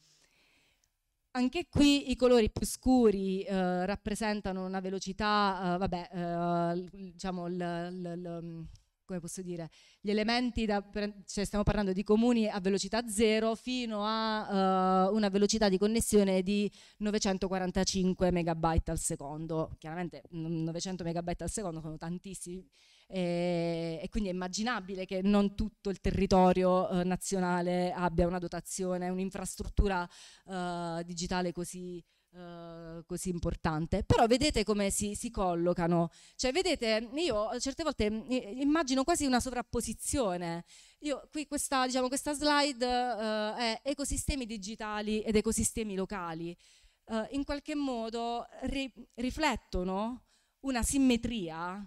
Anche qui i colori più scuri rappresentano una velocità, vabbè, diciamo, l, l, l come posso dire, gli elementi, da, cioè stiamo parlando di comuni a velocità zero fino a uh, una velocità di connessione di 945 megabyte al secondo. Chiaramente 900 megabyte al secondo sono tantissimi eh, e quindi è immaginabile che non tutto il territorio eh, nazionale abbia una dotazione, un'infrastruttura eh, digitale così eh, così importante. Però vedete come si, si, collocano. Cioè, vedete, io certe volte immagino quasi una sovrapposizione. Io, qui questa, diciamo, questa slide uh, è ecosistemi digitali ed ecosistemi locali. Uh, in qualche modo ri- riflettono una simmetria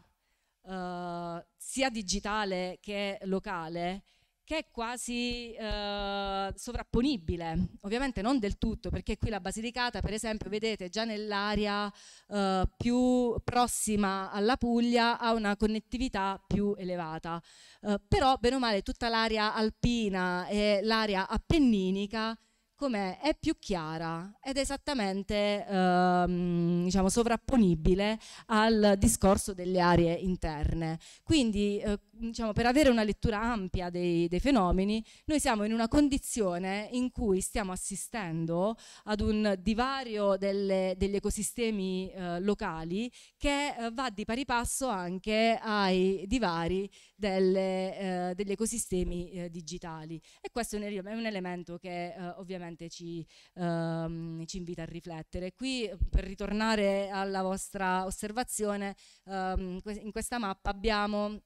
sia digitale che locale che è quasi eh, sovrapponibile, ovviamente non del tutto, perché qui la Basilicata, per esempio, vedete già nell'area eh, più prossima alla Puglia ha una connettività più elevata, eh, però bene o male tutta l'area alpina e l'area appenninica com'è? È più chiara ed è esattamente ehm, diciamo, sovrapponibile al discorso delle aree interne. Quindi eh, diciamo, per avere una lettura ampia dei, dei, fenomeni, noi siamo in una condizione in cui stiamo assistendo ad un divario delle, degli ecosistemi eh, locali che eh, va di pari passo anche ai divari delle, eh, degli ecosistemi eh, digitali. E questo è un, è un elemento che eh, ovviamente sicuramente ci, ehm, ci invita a riflettere. Qui per ritornare alla vostra osservazione, ehm, in questa mappa abbiamo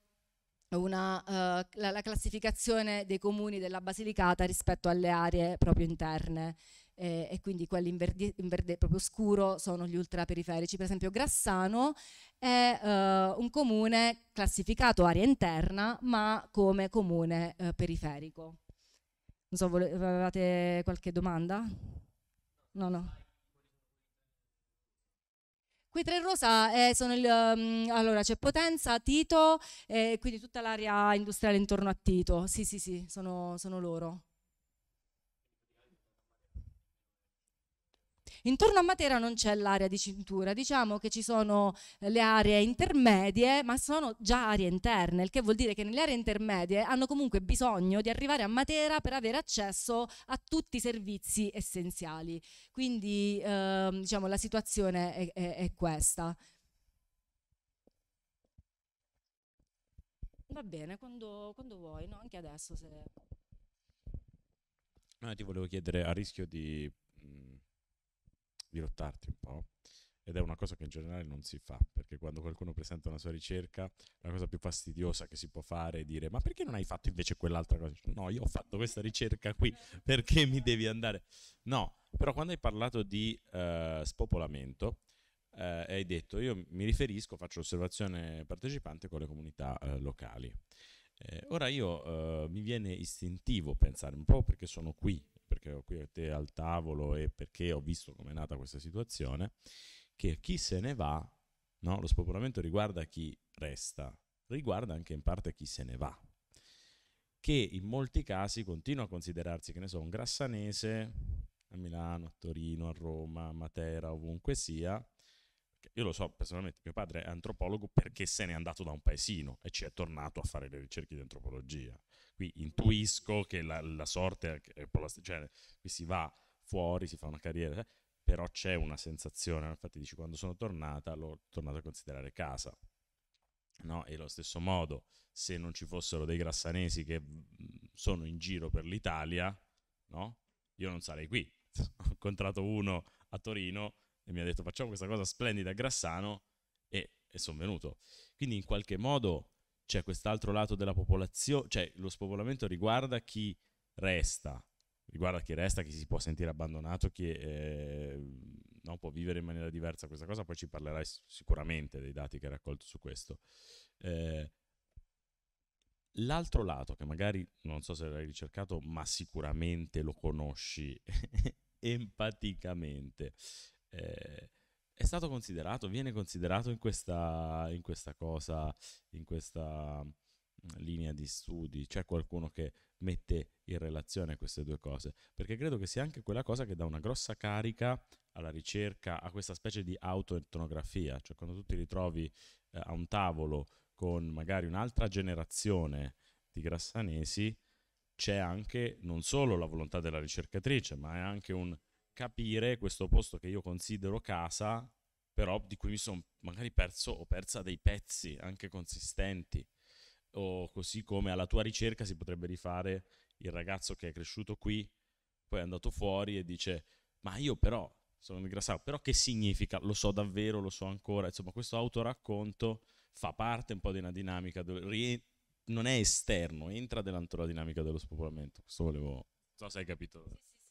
una, eh, la, la, classificazione dei comuni della Basilicata rispetto alle aree proprio interne e quindi quelli in verde, in verde, proprio scuro sono gli ultraperiferici. Per esempio Grassano è eh, un comune classificato area interna ma come comune eh, periferico. Non so, vole- avevate qualche domanda? No, no. Qui tre rosa eh, sono il, um, allora c'è Potenza, Tito, eh, quindi tutta l'area industriale intorno a Tito. Sì, sì, sì, sono, sono loro. Intorno a Matera non c'è l'area di cintura, diciamo che ci sono eh, le aree intermedie, ma sono già aree interne, il che vuol dire che nelle aree intermedie hanno comunque bisogno di arrivare a Matera per avere accesso a tutti i servizi essenziali. Quindi eh, diciamo, la situazione è, è, è questa. Va bene, quando, quando vuoi, no? anche adesso. Se... No, ti volevo chiedere, a rischio di mh, dirottarti un po'. Ed è una cosa che in generale non si fa, perché quando qualcuno presenta una sua ricerca, la cosa più fastidiosa che si può fare è dire ma perché non hai fatto invece quell'altra cosa? No, io ho fatto questa ricerca qui, perché mi devi andare? No, però quando hai parlato di uh, spopolamento, Uh, hai detto io mi riferisco, faccio osservazione partecipante con le comunità uh, locali. Eh, ora io uh, mi viene istintivo pensare un po' perché sono qui perché ho qui a te al tavolo e perché ho visto com'è nata questa situazione, che chi se ne va, no? lo spopolamento riguarda chi resta, riguarda anche in parte chi se ne va, che in molti casi continua a considerarsi, che ne so, un grassanese a Milano, a Torino, a Roma, a Matera, ovunque sia, io lo so personalmente, mio padre è antropologo perché se n'è andato da un paesino e ci è tornato a fare le ricerche di antropologia. Qui intuisco che la, la sorte, cioè, qui si va fuori, si fa una carriera, eh, però c'è una sensazione, infatti dici quando sono tornata l'ho tornato a considerare casa. No? E allo stesso modo, se non ci fossero dei grassanesi che mhmm, sono in giro per l'Italia, no? io non sarei qui. Ho incontrato uno a Torino e mi ha detto facciamo questa cosa splendida a Grassano e, e sono venuto. Quindi in qualche modo c'è quest'altro lato della popolazione, cioè lo spopolamento riguarda chi resta, riguarda chi resta, chi si può sentire abbandonato, chi eh, no, può vivere in maniera diversa questa cosa, poi ci parlerai sicuramente dei dati che hai raccolto su questo. Eh, l'altro lato, che magari non so se l'hai ricercato, ma sicuramente lo conosci empaticamente, eh, è stato considerato, viene considerato in questa, in questa cosa, in questa mm, linea di studi, c'è qualcuno che mette in relazione queste due cose, perché credo che sia anche quella cosa che dà una grossa carica alla ricerca, a questa specie di autoetnografia, cioè quando tu ti ritrovi eh, a un tavolo con magari un'altra generazione di grassanesi, c'è anche non solo la volontà della ricercatrice, ma è anche un capire questo posto che io considero casa, però di cui mi sono magari perso o persa dei pezzi anche consistenti. O così come alla tua ricerca si potrebbe rifare il ragazzo che è cresciuto qui, poi è andato fuori e dice: Ma io però sono ingrassato, però che significa? Lo so davvero, lo so ancora. Insomma, questo autoracconto fa parte un po' di una dinamica, dove non è esterno, entra dentro la dinamica dello spopolamento. Questo volevo. Non so se hai capito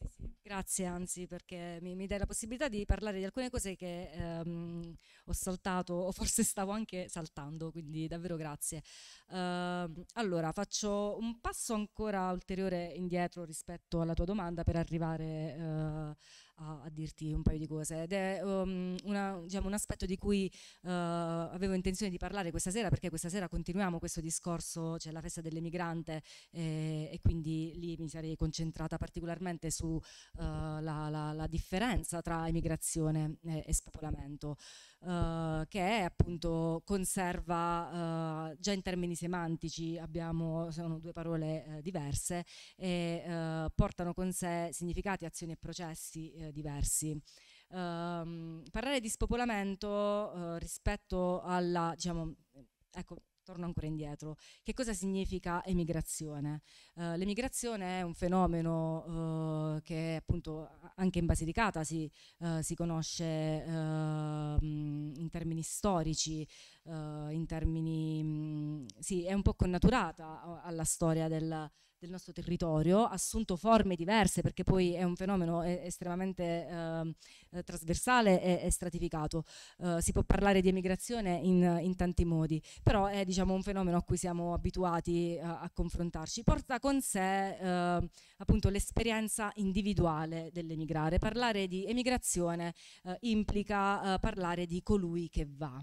sì, sì. Grazie anzi perché mi, mi, dai la possibilità di parlare di alcune cose che ehm, ho saltato o forse stavo anche saltando, quindi davvero grazie. Uh, allora faccio un passo ancora ulteriore indietro rispetto alla tua domanda per arrivare... Uh, a, a, dirti un paio di cose ed è um, una, diciamo, un aspetto di cui uh, avevo intenzione di parlare questa sera perché questa sera continuiamo questo discorso, c'è cioè la festa dell'emigrante eh, e quindi lì mi sarei concentrata particolarmente sulla eh, uh, la, la, differenza tra emigrazione e, eh, e spopolamento uh, che appunto conserva già in termini semantici abbiamo, sono due parole diverse e portano con sé significati, azioni e processi eh, diversi. Um, parlare di spopolamento uh, rispetto alla, diciamo, ecco, torno ancora indietro, che cosa significa emigrazione? Uh, l'emigrazione è un fenomeno uh, che appunto anche in Basilicata si, uh, si conosce mh, ehm, in termini storici, in termini, mh, mm, sì, è un po' connaturata alla storia del, del nostro territorio, assunto forme diverse perché poi è un fenomeno eh, estremamente ehm, eh, trasversale e, e stratificato. Eh, si può parlare di emigrazione in, in, tanti modi, però è diciamo, un fenomeno a cui siamo abituati a, eh, a confrontarci. Porta con sé eh, appunto l'esperienza individuale dell'emigrare. Parlare di emigrazione eh, implica parlare di colui che va.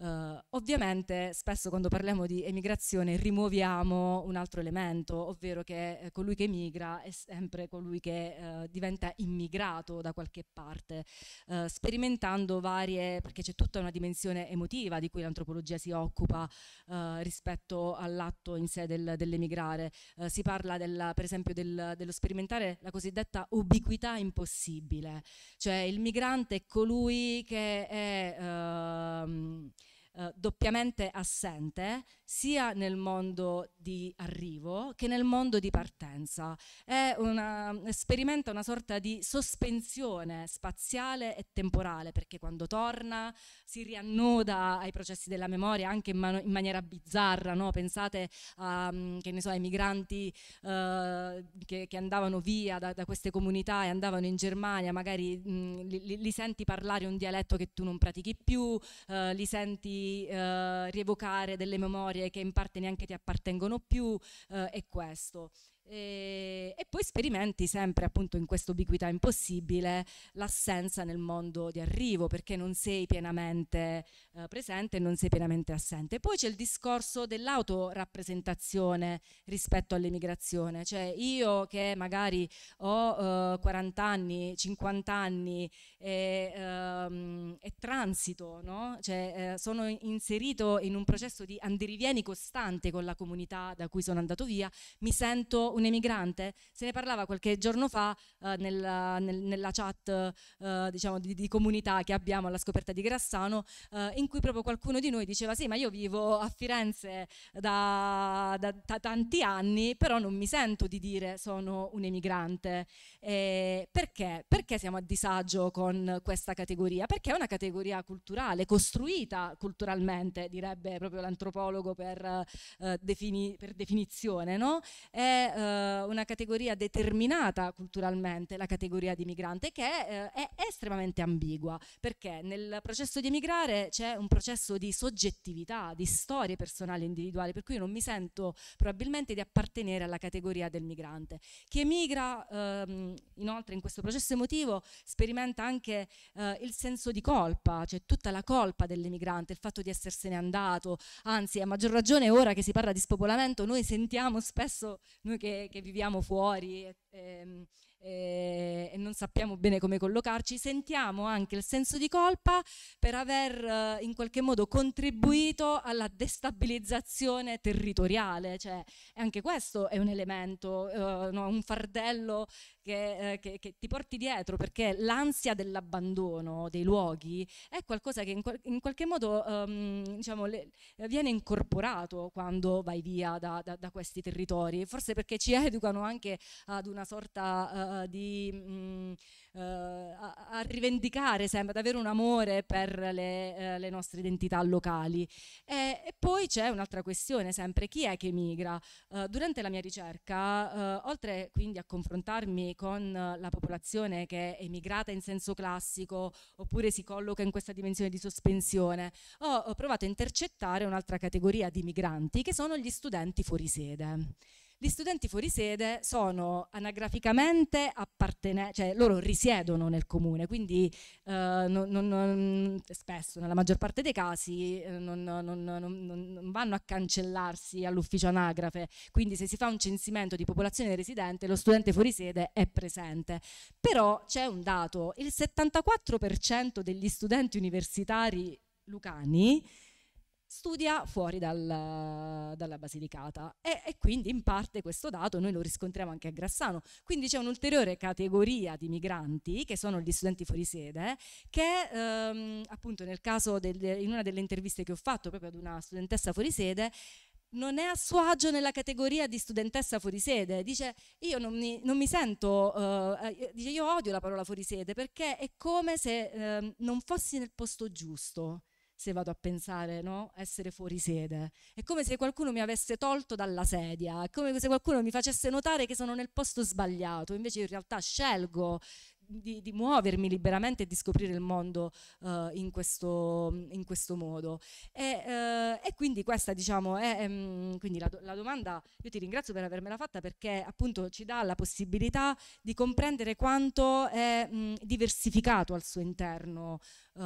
Uh, ovviamente spesso quando parliamo di emigrazione rimuoviamo un altro elemento, ovvero che eh, colui che emigra è sempre colui che eh, diventa immigrato da qualche parte, uh, sperimentando varie, perché c'è tutta una dimensione emotiva di cui l'antropologia si occupa uh, rispetto all'atto in sé del, dell'emigrare. si parla della, per esempio del, dello sperimentare la cosiddetta ubiquità impossibile, cioè il migrante è colui che è ehm, eh, doppiamente assente sia nel mondo di arrivo che nel mondo di partenza. Una, sperimenta una sorta di sospensione spaziale e temporale perché quando torna si riannoda ai processi della memoria anche in, man- in maniera bizzarra. No? Pensate um, so, ai migranti uh, che, che, andavano via da, da, queste comunità e andavano in Germania, magari mh, mm, li, li, senti parlare un dialetto che tu non pratichi più, uh, li senti eh, rievocare delle memorie che in parte neanche ti appartengono più eh, e questo. E, eh, e, poi sperimenti sempre appunto in questa ubiquità impossibile l'assenza nel mondo di arrivo perché non sei pienamente eh, presente e non sei pienamente assente. Poi c'è il discorso dell'autorappresentazione rispetto all'emigrazione, cioè io che magari ho eh, 40 anni, 50 anni e, ehm, e transito, no? cioè, eh, sono inserito in un processo di andirivieni costante con la comunità da cui sono andato via, mi sento un emigrante, se ne parlava qualche giorno fa eh, nella, nel, nella, chat eh, diciamo di, di, comunità che abbiamo alla scoperta di Grassano, eh, in cui proprio qualcuno di noi diceva sì, ma io vivo a Firenze da, da, da tanti anni, però non mi sento di dire sono un emigrante. perché? Perché siamo a disagio con questa categoria? Perché è una categoria culturale, costruita culturalmente, direbbe proprio l'antropologo per, eh, defini per definizione, no? E, eh, eh, una categoria determinata culturalmente, la categoria di migrante, che eh, è estremamente ambigua, perché nel processo di emigrare c'è un processo di soggettività, di storie personali e individuali, per cui io non mi sento probabilmente di appartenere alla categoria del migrante. Chi emigra ehm, inoltre in questo processo emotivo sperimenta anche eh, il senso di colpa, cioè tutta la colpa dell'emigrante, il fatto di essersene andato, anzi a maggior ragione ora che si parla di spopolamento noi sentiamo spesso, noi che che, che viviamo fuori e, e, ehm, eh, e, non sappiamo bene come collocarci, sentiamo anche il senso di colpa per aver eh, in qualche modo contribuito alla destabilizzazione territoriale, cioè anche questo è un elemento, eh, no, un fardello che, eh, che, che, ti porti dietro, perché l'ansia dell'abbandono dei luoghi è qualcosa che in, qual- in qualche modo ehm, diciamo, le, viene incorporato quando vai via da, da, da, questi territori, forse perché ci educano anche ad una sorta eh, di... Mh, mm, eh, a, a, rivendicare sempre, ad avere un amore per le, eh, le nostre identità locali. E, e poi c'è un'altra questione sempre, chi è che migra? Eh, durante la mia ricerca, eh, oltre quindi a confrontarmi con la popolazione che è emigrata in senso classico oppure si colloca in questa dimensione di sospensione, ho, ho provato a intercettare un'altra categoria di migranti che sono gli studenti fuori sede. Gli studenti fuori sede sono anagraficamente appartenenti, cioè loro risiedono nel comune, quindi eh, non, non, non, spesso, nella maggior parte dei casi, eh, non, vanno a cancellarsi all'ufficio anagrafe, quindi se si fa un censimento di popolazione residente, lo studente fuori sede è presente. Però c'è un dato, il 74% degli studenti universitari lucani studia fuori dal, dalla Basilicata e, e, quindi in parte questo dato noi lo riscontriamo anche a Grassano. Quindi c'è un'ulteriore categoria di migranti che sono gli studenti fuori sede che ehm, appunto nel caso del, in una delle interviste che ho fatto proprio ad una studentessa fuori sede non è a suo agio nella categoria di studentessa fuorisede, dice io non mi, non mi sento, eh, eh dice io odio la parola fuorisede perché è come se eh, non fossi nel posto giusto, se vado a pensare, no? Essere fuori sede. È come se qualcuno mi avesse tolto dalla sedia, è come se qualcuno mi facesse notare che sono nel posto sbagliato, invece in realtà scelgo di, di, muovermi liberamente e di scoprire il mondo uh, in, questo, in, questo, modo. E, uh, e quindi questa, diciamo, è, um, quindi la, la, domanda, io ti ringrazio per avermela fatta perché appunto ci dà la possibilità di comprendere quanto è mh, mm, diversificato al suo interno uh,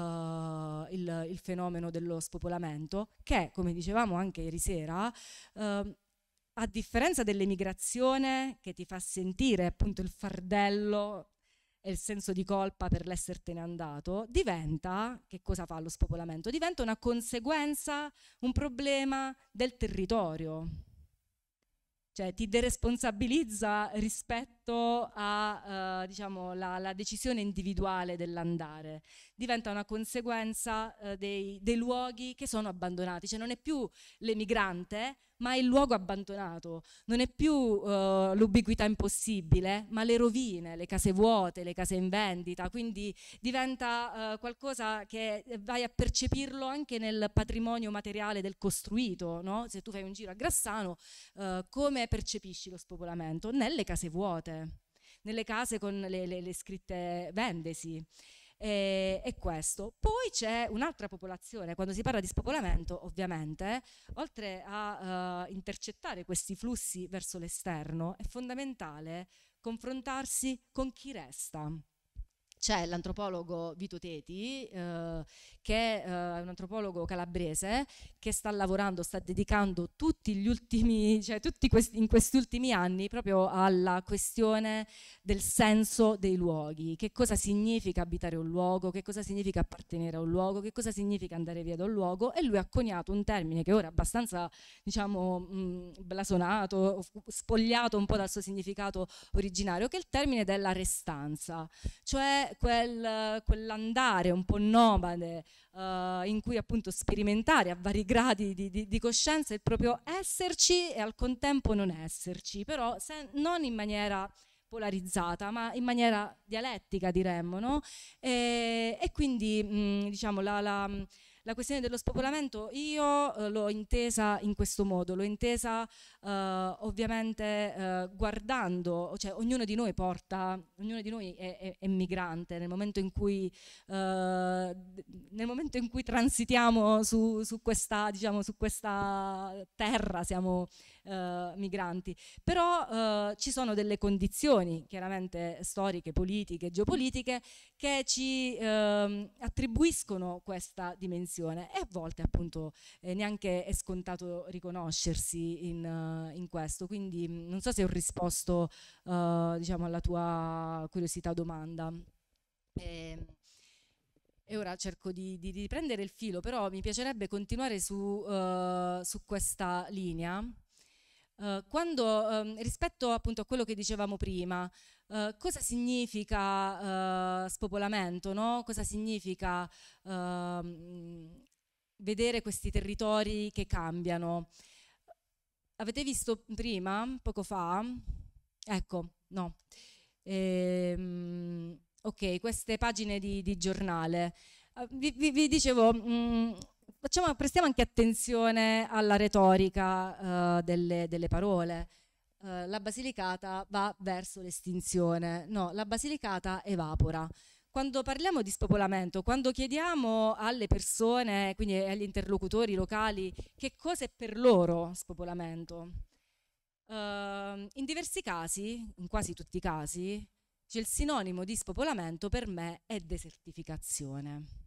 il, il, fenomeno dello spopolamento, che come dicevamo anche ieri sera, ehm, a differenza dell'emigrazione che ti fa sentire appunto il fardello e il senso di colpa per l'essertene andato, diventa, che cosa fa lo spopolamento? Diventa una conseguenza, un problema del territorio. Cioè ti deresponsabilizza rispetto rispetto alla eh, diciamo, decisione individuale dell'andare, diventa una conseguenza eh, dei, dei, luoghi che sono abbandonati, cioè non è più l'emigrante ma è il luogo abbandonato, non è più eh, l'ubiquità impossibile ma le rovine, le case vuote, le case in vendita, quindi diventa eh, qualcosa che eh, vai a percepirlo anche nel patrimonio materiale del costruito, no? se tu fai un giro a Grassano eh, come percepisci lo spopolamento? Nelle case vuote scritte, nelle case con le, le, le scritte vendesi. E, eh, e, questo. Poi c'è un'altra popolazione, quando si parla di spopolamento ovviamente, oltre a uh, intercettare questi flussi verso l'esterno, è fondamentale confrontarsi con chi resta c'è l'antropologo Vito Teti, eh, che eh, è un antropologo calabrese che sta lavorando, sta dedicando tutti gli ultimi, cioè tutti questi, in questi ultimi anni proprio alla questione del senso dei luoghi, che cosa significa abitare un luogo, che cosa significa appartenere a un luogo, che cosa significa andare via da un luogo e lui ha coniato un termine che ora è abbastanza, diciamo, mh, mm, blasonato, spogliato un po' dal suo significato originario, che è il termine della restanza, cioè quel, quell'andare un po' nomade uh, in cui appunto sperimentare a vari gradi di, di, di, coscienza è proprio esserci e al contempo non esserci, però se, non in maniera polarizzata, ma in maniera dialettica diremmo, no? e, e, quindi mh, mm, diciamo la, la la questione dello spopolamento io eh, l'ho intesa in questo modo, l'ho intesa eh, ovviamente eh, guardando, cioè ognuno di noi porta, ognuno di noi è, è, è migrante nel momento in cui, eh, nel momento in cui transitiamo su, su, questa, diciamo, su questa, terra siamo eh, migranti, però eh, ci sono delle condizioni chiaramente storiche, politiche, geopolitiche che ci ehm, attribuiscono questa dimensione attenzione e a volte appunto eh, neanche è scontato riconoscersi in, uh, in, questo, quindi mm, non so se ho risposto uh, diciamo alla tua curiosità o domanda. E, ehm, e, ora cerco di, di, riprendere il filo, però mi piacerebbe continuare su, uh, su questa linea. quando, ehm, rispetto appunto a quello che dicevamo prima, eh, cosa significa uh, spopolamento, no? cosa significa uh, vedere questi territori che cambiano. Avete visto prima, poco fa, ecco, no, ehm, ok, queste pagine di, di giornale. Eh, vi, vi, vi, dicevo, mh, mm, facciamo, prestiamo anche attenzione alla retorica delle, delle parole eh, la Basilicata va verso l'estinzione, no, la Basilicata evapora. Quando parliamo di spopolamento, quando chiediamo alle persone, quindi agli interlocutori locali, che cosa è per loro spopolamento, Uh, in diversi casi, in quasi tutti i casi, cioè il sinonimo di spopolamento per me è desertificazione.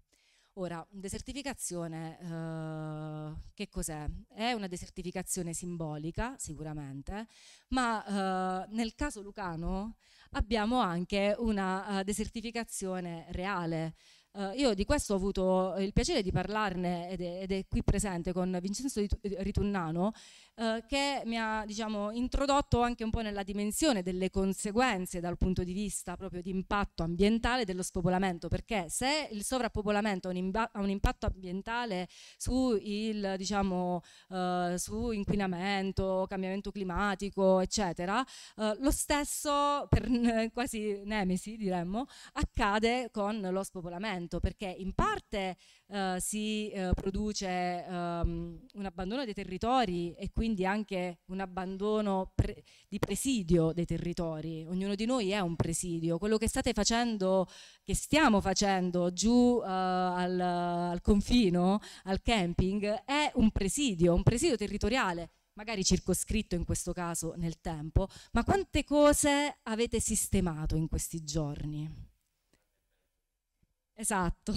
Ora, desertificazione, eh, che cos'è? È una desertificazione simbolica, sicuramente, ma eh, nel caso lucano abbiamo anche una uh, desertificazione reale, Uh, io di questo ho avuto il piacere di parlarne ed è, ed è qui presente con Vincenzo Ritunnano uh, che mi ha diciamo, introdotto anche un po' nella dimensione delle conseguenze dal punto di vista proprio di impatto ambientale dello spopolamento perché se il sovrappopolamento ha un, ha un impatto ambientale su, il, diciamo, uh, su, inquinamento, cambiamento climatico eccetera, lo stesso per quasi nemesi diremmo accade con lo spopolamento cambiamento, perché in parte eh, si eh, produce um, un abbandono dei territori e quindi anche un abbandono pre di presidio dei territori. Ognuno di noi è un presidio. Quello che state facendo, che stiamo facendo giù eh, al, al confino, al camping, è un presidio, un presidio territoriale magari circoscritto in questo caso nel tempo, ma quante cose avete sistemato in questi giorni? Esatto.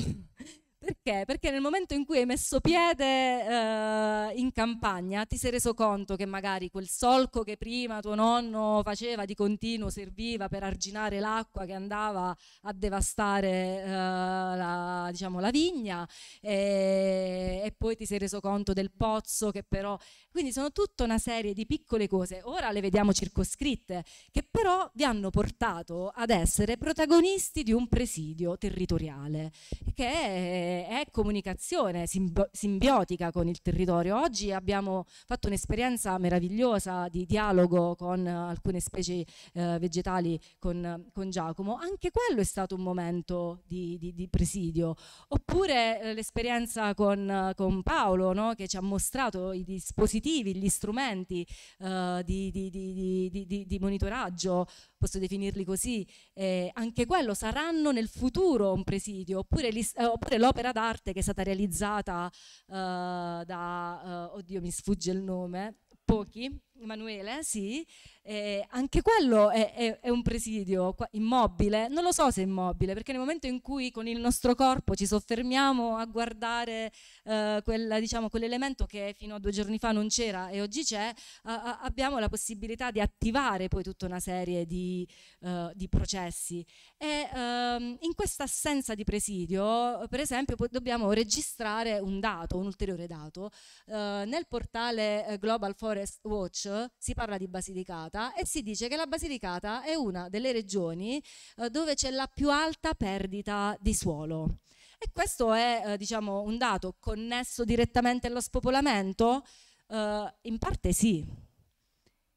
Perché? Perché nel momento in cui hai messo piede eh, in campagna ti sei reso conto che magari quel solco che prima tuo nonno faceva di continuo serviva per arginare l'acqua che andava a devastare eh, la, diciamo, la, vigna e, e, poi ti sei reso conto del pozzo che però... Quindi sono tutta una serie di piccole cose, ora le vediamo circoscritte, che però vi hanno portato ad essere protagonisti di un presidio territoriale che è eh, è comunicazione simb simbiotica con il territorio. Oggi abbiamo fatto un'esperienza meravigliosa di dialogo con alcune specie eh, vegetali con, con, Giacomo, anche quello è stato un momento di, di, di presidio. Oppure eh, l'esperienza con, con, Paolo no? che ci ha mostrato i dispositivi, gli strumenti eh, di, di monitoraggio posso definirli così, eh, anche quello saranno nel futuro un presidio, eh, oppure, l'opera d'arte che è stata realizzata eh, da, eh, oddio mi sfugge il nome, Pochi, Emanuele, sì, eh, anche quello è, è, è, un presidio immobile, non lo so se è immobile, perché nel momento in cui con il nostro corpo ci soffermiamo a guardare eh, quella, diciamo, quell'elemento che fino a due giorni fa non c'era e oggi c'è, a, a, abbiamo la possibilità di attivare poi tutta una serie di, uh, di processi. E um, in questa assenza di presidio, per esempio, dobbiamo registrare un dato, un ulteriore dato. Uh, nel portale eh, Global Forest Watch si parla di Basilicata e si dice che la Basilicata è una delle regioni eh, dove c'è la più alta perdita di suolo. E questo è eh, diciamo, un dato connesso direttamente allo spopolamento? Eh, in parte sì,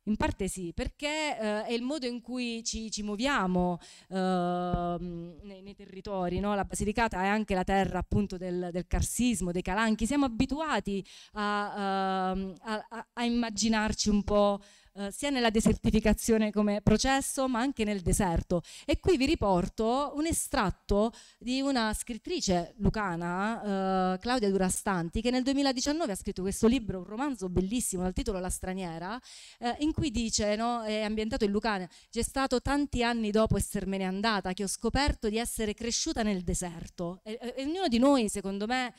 in parte sì, perché eh, è il modo in cui ci, ci muoviamo eh, nei, nei, territori, no? la Basilicata è anche la terra appunto del, del carsismo, dei calanchi, siamo abituati a, ehm, a, a, a immaginarci un po' Eh, sia nella desertificazione come processo ma anche nel deserto e qui vi riporto un estratto di una scrittrice lucana, eh, Claudia Durastanti, che nel 2019 ha scritto questo libro, un romanzo bellissimo dal titolo La straniera, eh, in cui dice, no, è ambientato in Lucania, c'è stato tanti anni dopo essermene andata che ho scoperto di essere cresciuta nel deserto e, e ognuno di noi secondo me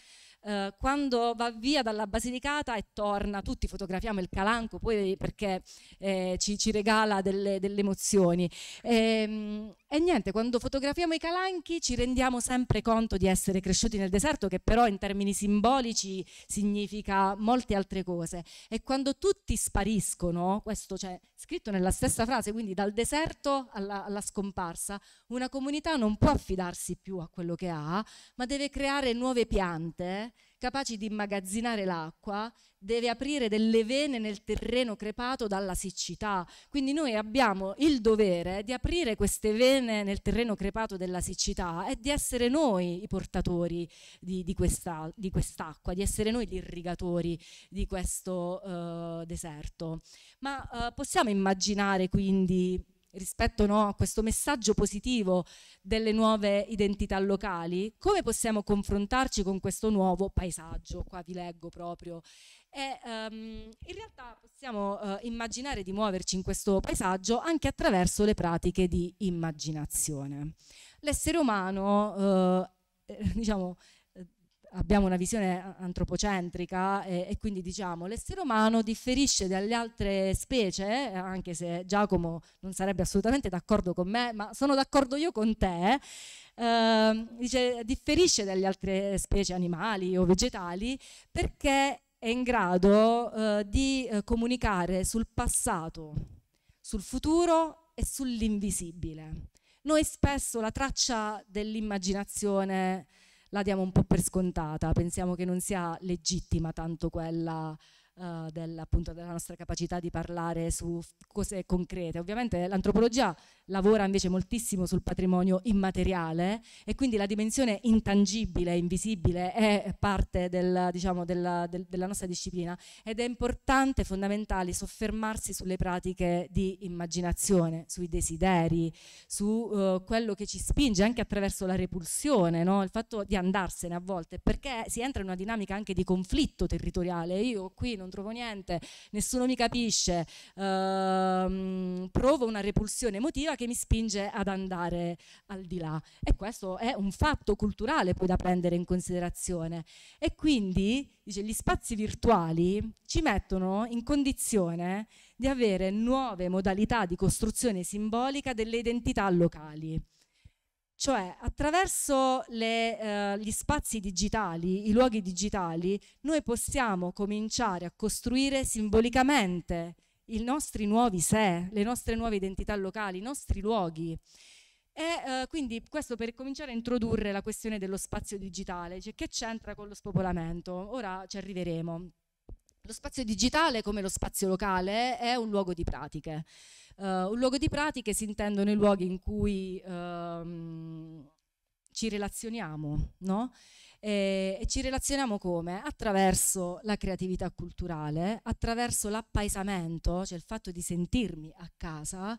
eh, quando va via dalla Basilicata e torna, tutti fotografiamo il Calanco poi perché eh, ci, ci, regala delle, delle emozioni. E, ehm, e niente, quando fotografiamo i Calanchi ci rendiamo sempre conto di essere cresciuti nel deserto, che però in termini simbolici significa molte altre cose. E quando tutti spariscono, questo c'è scritto nella stessa frase, quindi dal deserto alla, alla scomparsa, una comunità non può affidarsi più a quello che ha, ma deve creare nuove piante capaci di immagazzinare l'acqua, deve aprire delle vene nel terreno crepato dalla siccità. Quindi noi abbiamo il dovere di aprire queste vene nel terreno crepato della siccità e di essere noi i portatori di, di, questa, di quest'acqua, di essere noi gli irrigatori di questo uh, deserto. Ma uh, possiamo immaginare quindi rispetto no, a questo messaggio positivo delle nuove identità locali, come possiamo confrontarci con questo nuovo paesaggio? Qua vi leggo proprio. E, um, in realtà possiamo uh, immaginare di muoverci in questo paesaggio anche attraverso le pratiche di immaginazione. L'essere umano, uh, diciamo, abbiamo una visione eh, antropocentrica e, eh, e, quindi diciamo l'essere umano differisce dalle altre specie, eh, anche se Giacomo non sarebbe assolutamente d'accordo con me, ma sono d'accordo io con te, eh, dice, differisce dalle altre specie animali o vegetali perché è in grado eh, di eh, comunicare sul passato, sul futuro e sull'invisibile. Noi spesso la traccia dell'immaginazione la diamo un po' per scontata, pensiamo che non sia legittima tanto quella eh, del, appunto, della nostra capacità di parlare su cose concrete. Ovviamente l'antropologia lavora invece moltissimo sul patrimonio immateriale e quindi la dimensione intangibile, invisibile è parte del, diciamo, della, del, della nostra disciplina ed è importante, fondamentale soffermarsi sulle pratiche di immaginazione, sui desideri, su uh, quello che ci spinge anche attraverso la repulsione, no? il fatto di andarsene a volte, perché si entra in una dinamica anche di conflitto territoriale. Io qui non trovo niente, nessuno mi capisce, ehm, provo una repulsione emotiva che mi spinge ad andare al di là. E questo è un fatto culturale poi da prendere in considerazione. E quindi dice, gli spazi virtuali ci mettono in condizione di avere nuove modalità di costruzione simbolica delle identità locali. Cioè, attraverso le, eh, gli spazi digitali, i luoghi digitali, noi possiamo cominciare a costruire simbolicamente i nostri nuovi sé, le nostre nuove identità locali, i nostri luoghi. E eh, quindi questo per cominciare a introdurre la questione dello spazio digitale, cioè che c'entra con lo spopolamento. Ora ci arriveremo. Lo spazio digitale, come lo spazio locale, è un luogo di pratiche. Uh, un luogo di pratiche si intendono i luoghi in cui um, ci relazioniamo, no? E, e, ci relazioniamo come? Attraverso la creatività culturale, attraverso l'appaesamento, cioè il fatto di sentirmi a casa,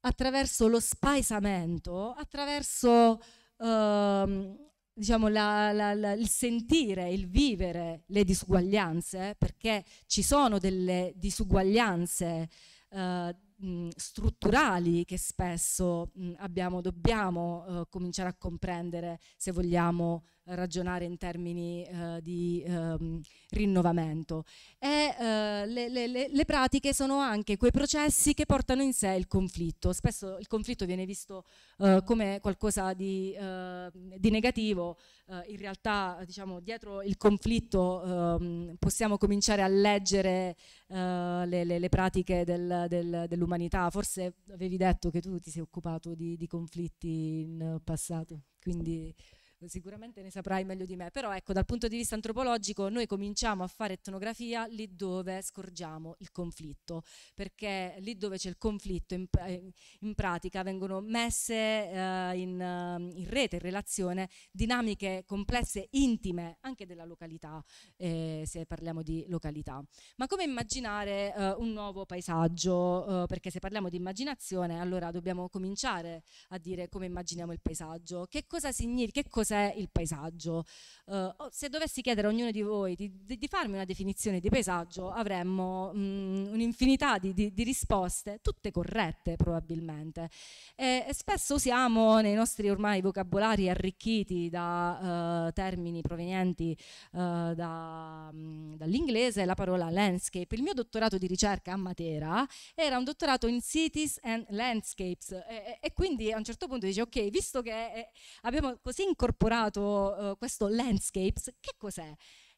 attraverso lo spaesamento, attraverso uh, diciamo, la, la, la, il sentire, il vivere le disuguaglianze, perché ci sono delle disuguaglianze uh, strutturali che spesso mh, abbiamo, dobbiamo eh, cominciare a comprendere se vogliamo ragionare in termini eh, di ehm, rinnovamento. E, eh, le, le, le, pratiche sono anche quei processi che portano in sé il conflitto. Spesso il conflitto viene visto eh, come qualcosa di, eh, di negativo, eh, in realtà diciamo, dietro il conflitto ehm, possiamo cominciare a leggere eh, le, le, pratiche del, del, dell'umanità. Forse avevi detto che tu ti sei occupato di, di conflitti in passato, quindi sicuramente ne saprai meglio di me, però ecco, dal punto di vista antropologico noi cominciamo a fare etnografia lì dove scorgiamo il conflitto, perché lì dove c'è il conflitto in, in pratica vengono messe eh, in, eh, in, rete, in relazione, dinamiche complesse, intime, anche della località, eh, se parliamo di località. Ma come immaginare eh, un nuovo paesaggio? Eh, perché se parliamo di immaginazione, allora dobbiamo cominciare a dire come immaginiamo il paesaggio, che cosa significa, che cosa cos'è il paesaggio. Uh, se dovessi chiedere a ognuno di voi di, di, di farmi una definizione di paesaggio, avremmo mh, mm, un'infinità di, di, risposte, tutte corrette probabilmente. E, e, spesso usiamo nei nostri ormai vocabolari arricchiti da uh, termini provenienti uh, da, mh, mm, dall'inglese la parola landscape. Il mio dottorato di ricerca a Matera era un dottorato in cities and landscapes e, e quindi a un certo punto dice ok, visto che eh, abbiamo così incorporato incorporato eh, questo landscapes, che cos'è?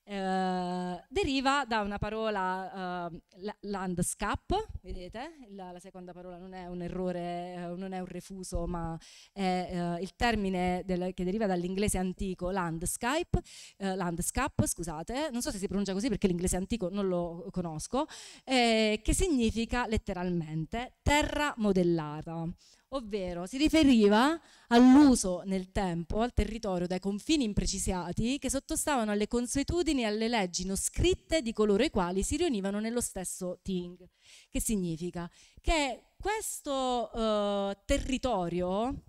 Eh, deriva da una parola eh, landscape, vedete, la, la, seconda parola non è un errore, eh, non è un refuso, ma è eh, il termine del, che deriva dall'inglese antico landscape, eh, landscap, scusate, non so se si pronuncia così perché l'inglese antico non lo conosco, che significa letteralmente terra modellata ovvero si riferiva all'uso nel tempo, al territorio, dai confini imprecisati che sottostavano alle consuetudini e alle leggi non scritte di coloro i quali si riunivano nello stesso Ting. Che significa? Che questo eh, territorio,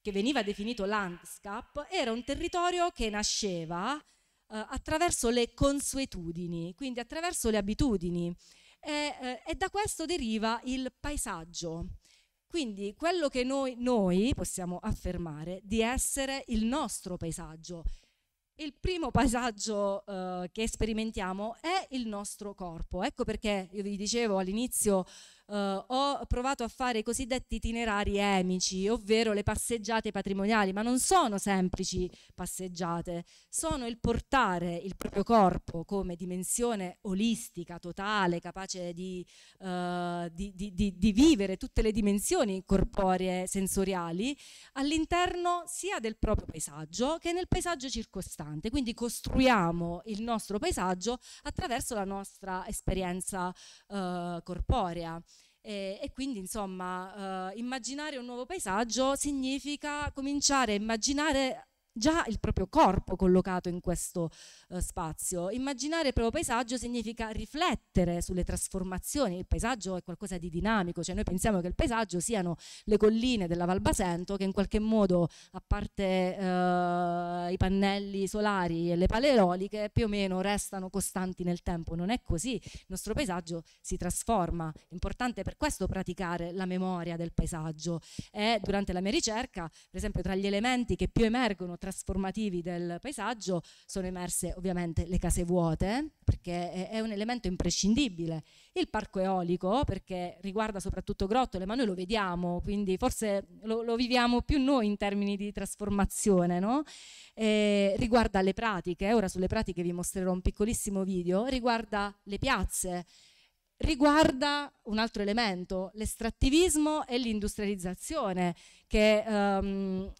che veniva definito landscape, era un territorio che nasceva eh, attraverso le consuetudini, quindi attraverso le abitudini. E, eh, e da questo deriva il paesaggio quindi quello che noi, noi possiamo affermare di essere il nostro paesaggio, il primo paesaggio eh, che sperimentiamo è il nostro corpo. Ecco perché io vi dicevo all'inizio eh, ho provato a fare i cosiddetti itinerari emici, ovvero le passeggiate patrimoniali, ma non sono semplici passeggiate, sono il portare il proprio corpo come dimensione olistica, totale, capace di, eh, di, di, di vivere tutte le dimensioni corporee, sensoriali, all'interno sia del proprio paesaggio che nel paesaggio circostante. Quindi costruiamo il nostro paesaggio attraverso la nostra esperienza eh, corporea. E, eh, e quindi, insomma, eh, immaginare un nuovo paesaggio significa cominciare a immaginare già il proprio corpo collocato in questo eh, spazio. Immaginare il proprio paesaggio significa riflettere sulle trasformazioni, il paesaggio è qualcosa di dinamico, cioè noi pensiamo che il paesaggio siano le colline della Val Basento che in qualche modo, a parte eh, i pannelli solari e le paleoliche, più o meno restano costanti nel tempo, non è così, il nostro paesaggio si trasforma, è importante per questo praticare la memoria del paesaggio e durante la mia ricerca, per esempio tra gli elementi che più emergono tra trasformativi del paesaggio sono emerse ovviamente le case vuote, perché è un elemento imprescindibile, il parco eolico, perché riguarda soprattutto grottole, ma noi lo vediamo, quindi forse lo, lo viviamo più noi in termini di trasformazione, no? eh, riguarda le pratiche, ora sulle pratiche vi mostrerò un piccolissimo video, riguarda le piazze riguarda un altro elemento, l'estrattivismo e l'industrializzazione, che um,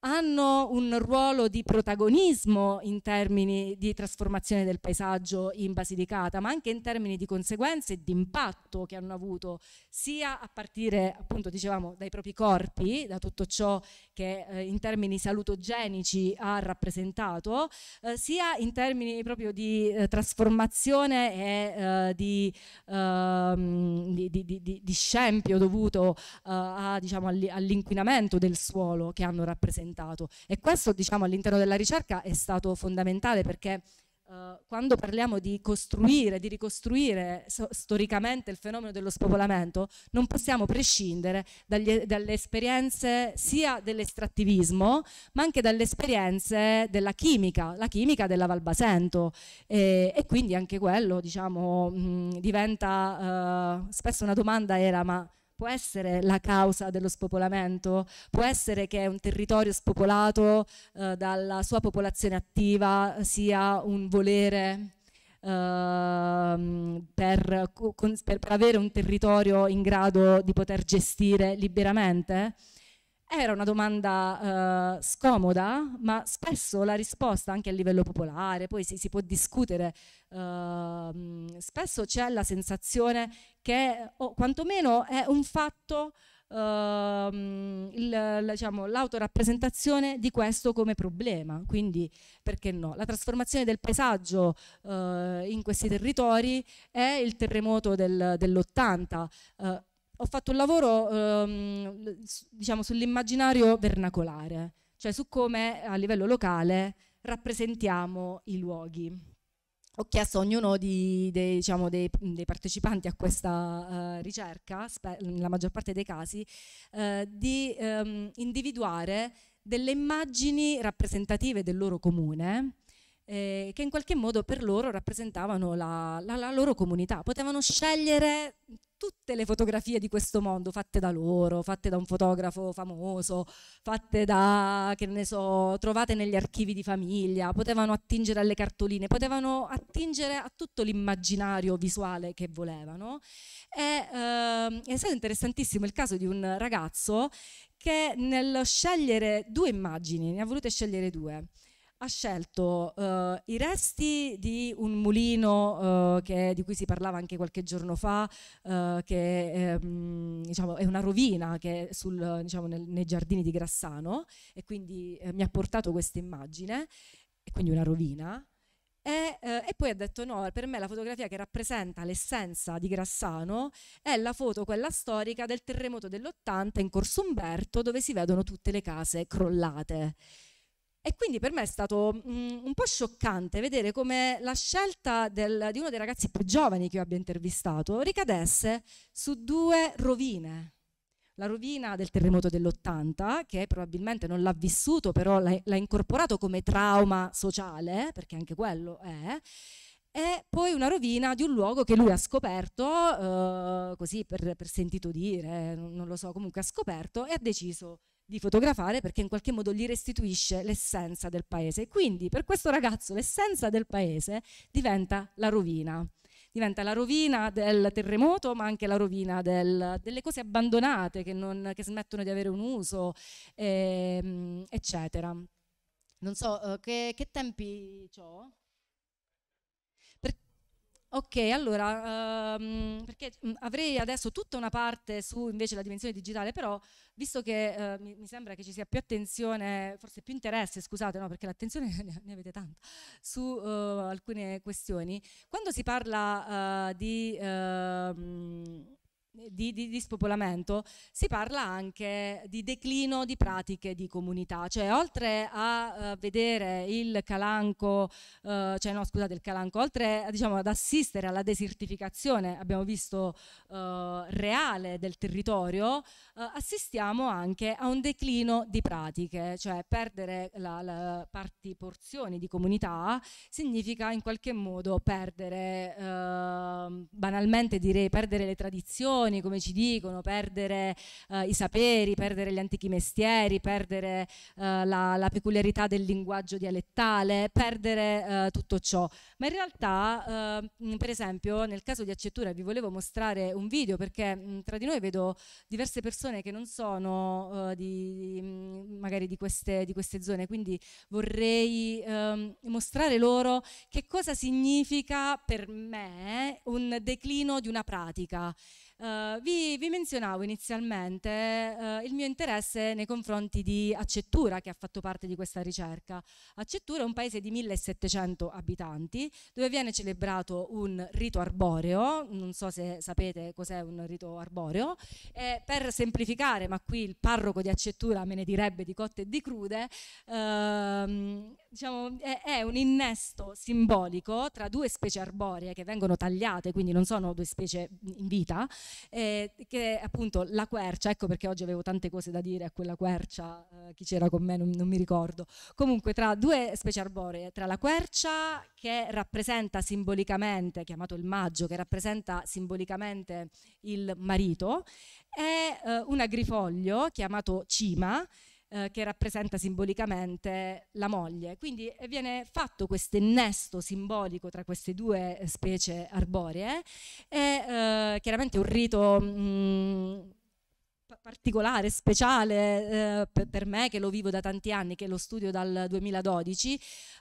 hanno un ruolo di protagonismo in termini di trasformazione del paesaggio in Basilicata, ma anche in termini di conseguenze e di impatto che hanno avuto sia a partire, appunto, dicevamo, dai propri corpi, da tutto ciò che eh, in termini salutogenici ha rappresentato, eh, sia in termini proprio di eh, trasformazione e eh, ehm, di, di, di, di, scempio dovuto eh, diciamo, all'inquinamento del suolo che hanno rappresentato rappresentato. E questo diciamo, all'interno della ricerca è stato fondamentale perché Uh, quando parliamo di costruire, di ricostruire so, storicamente il fenomeno dello spopolamento, non possiamo prescindere dagli, dalle esperienze sia dell'estrattivismo, ma anche dalle esperienze della chimica, la chimica della Valbasento. E, e quindi anche quello, diciamo, mh, diventa uh, spesso una domanda era ma può essere la causa dello spopolamento, può essere che un territorio spopolato eh, dalla sua popolazione attiva sia un volere ehm, per, per, per avere un territorio in grado di poter gestire liberamente. Era una domanda eh, scomoda, ma spesso la risposta, anche a livello popolare, poi si, si può discutere, eh, spesso c'è la sensazione che, o oh, quantomeno è un fatto, eh, il, diciamo, l'autorappresentazione di questo come problema. Quindi, perché no? La trasformazione del paesaggio eh, in questi territori è il terremoto del, dell'80 ho fatto un lavoro ehm, diciamo, sull'immaginario vernacolare, cioè su come a livello locale rappresentiamo i luoghi. Ho chiesto a ognuno di, dei, diciamo, dei, dei, partecipanti a questa eh, ricerca, nella maggior parte dei casi, eh, di ehm, individuare delle immagini rappresentative del loro comune eh, che in qualche modo per loro rappresentavano la, la, la, loro comunità. Potevano scegliere tutte le fotografie di questo mondo, fatte da loro, fatte da un fotografo famoso, fatte da, che ne so, trovate negli archivi di famiglia, potevano attingere alle cartoline, potevano attingere a tutto l'immaginario visuale che volevano. E, ehm, è stato interessantissimo il caso di un ragazzo che nello scegliere due immagini, ne ha volute scegliere due, ha scelto uh, i resti di un mulino uh, che, di cui si parlava anche qualche giorno fa, uh, che eh, diciamo, è una rovina che è sul, diciamo, nel, nei giardini di Grassano e quindi eh, mi ha portato questa immagine, e quindi una rovina. E, eh, e, poi ha detto no, per me la fotografia che rappresenta l'essenza di Grassano è la foto, quella storica del terremoto dell'80 in Corso Umberto dove si vedono tutte le case crollate. E quindi per me è stato mh, mm, un po' scioccante vedere come la scelta del, di uno dei ragazzi più giovani che io abbia intervistato ricadesse su due rovine. La rovina del terremoto dell'80, che probabilmente non l'ha vissuto, però l'ha, l'ha incorporato come trauma sociale, perché anche quello è, e poi una rovina di un luogo che lui ha scoperto, eh, così per, per sentito dire, non lo so, comunque ha scoperto e ha deciso di fotografare perché in qualche modo gli restituisce l'essenza del paese. E quindi per questo ragazzo l'essenza del paese diventa la rovina. Diventa la rovina del terremoto, ma anche la rovina del, delle cose abbandonate che, non, che, smettono di avere un uso, ehm, eccetera. Non so, eh, che, che tempi ho? Ok, allora, um, perché mm, avrei adesso tutta una parte su invece la dimensione digitale, però visto che uh, mi, mi, sembra che ci sia più attenzione, forse più interesse, scusate, no, perché l'attenzione ne, avete tanta, su uh, alcune questioni, quando si parla uh, di... Ehm, di, di, di, spopolamento, si parla anche di declino di pratiche di comunità, cioè oltre a uh, vedere il calanco, uh, cioè no scusate il calanco, oltre diciamo, ad assistere alla desertificazione, abbiamo visto uh, reale del territorio, assistiamo anche a un declino di pratiche, cioè perdere la, la parti, porzioni di comunità significa in qualche modo perdere, ehm, banalmente direi, perdere le tradizioni, tradizioni, come ci dicono, perdere eh, i saperi, perdere gli antichi mestieri, perdere eh, la, la, peculiarità del linguaggio dialettale, perdere eh, tutto ciò. Ma in realtà, eh, per esempio, nel caso di Accettura vi volevo mostrare un video perché mh, tra di noi vedo diverse persone che non sono eh, di, magari di queste, di queste, zone, quindi vorrei ehm, mostrare loro che cosa significa per me un declino di una pratica. Uh, vi, vi, menzionavo inizialmente uh, il mio interesse nei confronti di Accettura, che ha fatto parte di questa ricerca. Accettura è un paese di 1700 abitanti, dove viene celebrato un rito arboreo, non so se sapete cos'è un rito arboreo, e per semplificare, ma qui il parroco di Accettura me ne direbbe di cotte e di crude, uh, diciamo, è, è un innesto simbolico tra due specie arboree che vengono tagliate, quindi non sono due specie in vita, eh, che è appunto la quercia, ecco perché oggi avevo tante cose da dire a quella quercia, eh, chi c'era con me non, non, mi ricordo. Comunque tra due specie arboree, tra la quercia che rappresenta simbolicamente, chiamato il maggio, che rappresenta simbolicamente il marito, e eh, un agrifoglio chiamato cima, eh, che rappresenta simbolicamente la moglie. Quindi eh, viene fatto questo innesto simbolico tra queste due eh, specie arboree e chiaramente un rito... Mh, mm, particolare, speciale eh, per, per me che lo vivo da tanti anni, che lo studio dal 2012,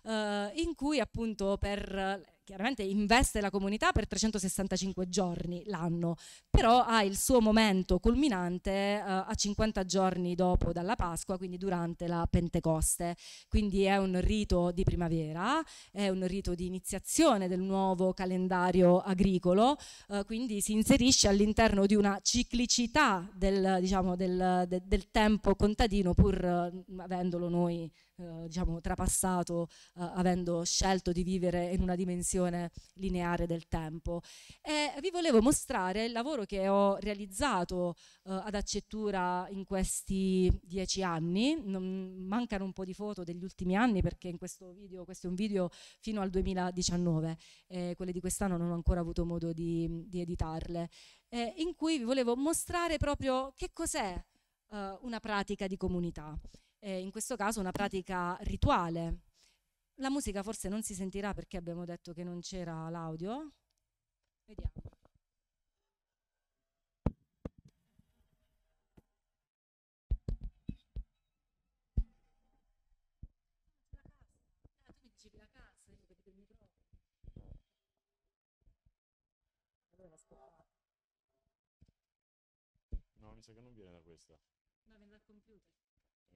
eh, in cui appunto per chiaramente investe la comunità per 365 giorni l'anno, però ha il suo momento culminante eh, a 50 giorni dopo dalla Pasqua, quindi durante la Pentecoste. Quindi è un rito di primavera, è un rito di iniziazione del nuovo calendario agricolo, eh, quindi si inserisce all'interno di una ciclicità del, diciamo, del, de, del tempo contadino pur eh, avendolo noi eh, diciamo, trapassato eh, avendo scelto di vivere in una dimensione lineare del tempo. E vi volevo mostrare il lavoro che ho realizzato eh, ad Accettura in questi dieci anni, non, mancano un po' di foto degli ultimi anni perché in questo video, questo è un video fino al 2019, quelle di quest'anno non ho ancora avuto modo di, di editarle, in cui vi volevo mostrare proprio che cos'è eh, una pratica di comunità eh, in questo caso una pratica rituale. La musica forse non si sentirà perché abbiamo detto che non c'era l'audio. Vediamo. No, mi sa che non viene da questa. No, viene dal computer o 70?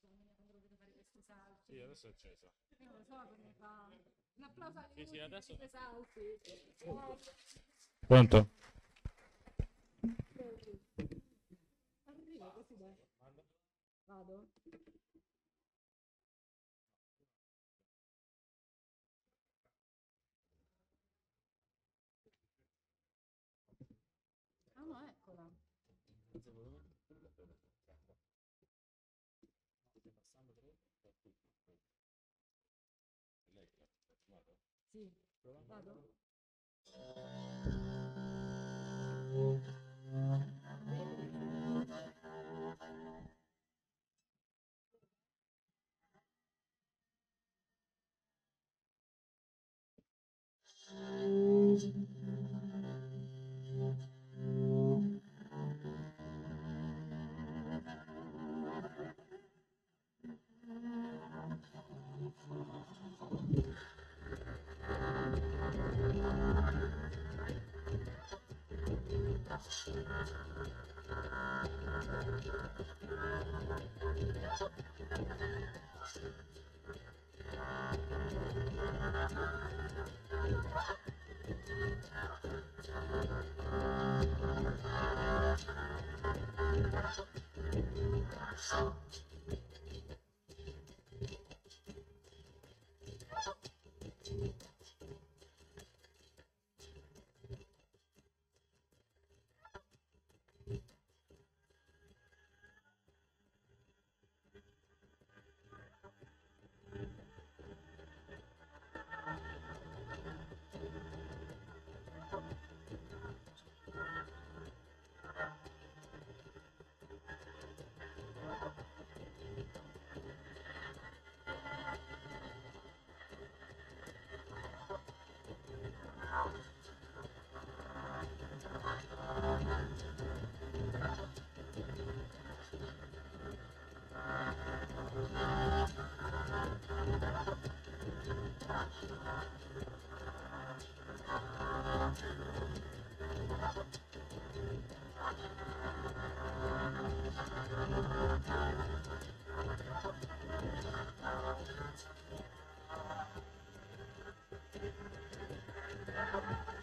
Quando dovete fare questi salti. Sì, adesso è accesa. Io lo so come fa. Un applauso sì, sì, adesso... dei salti. Pronto? Arrivo così Vado? 走吧，大哥。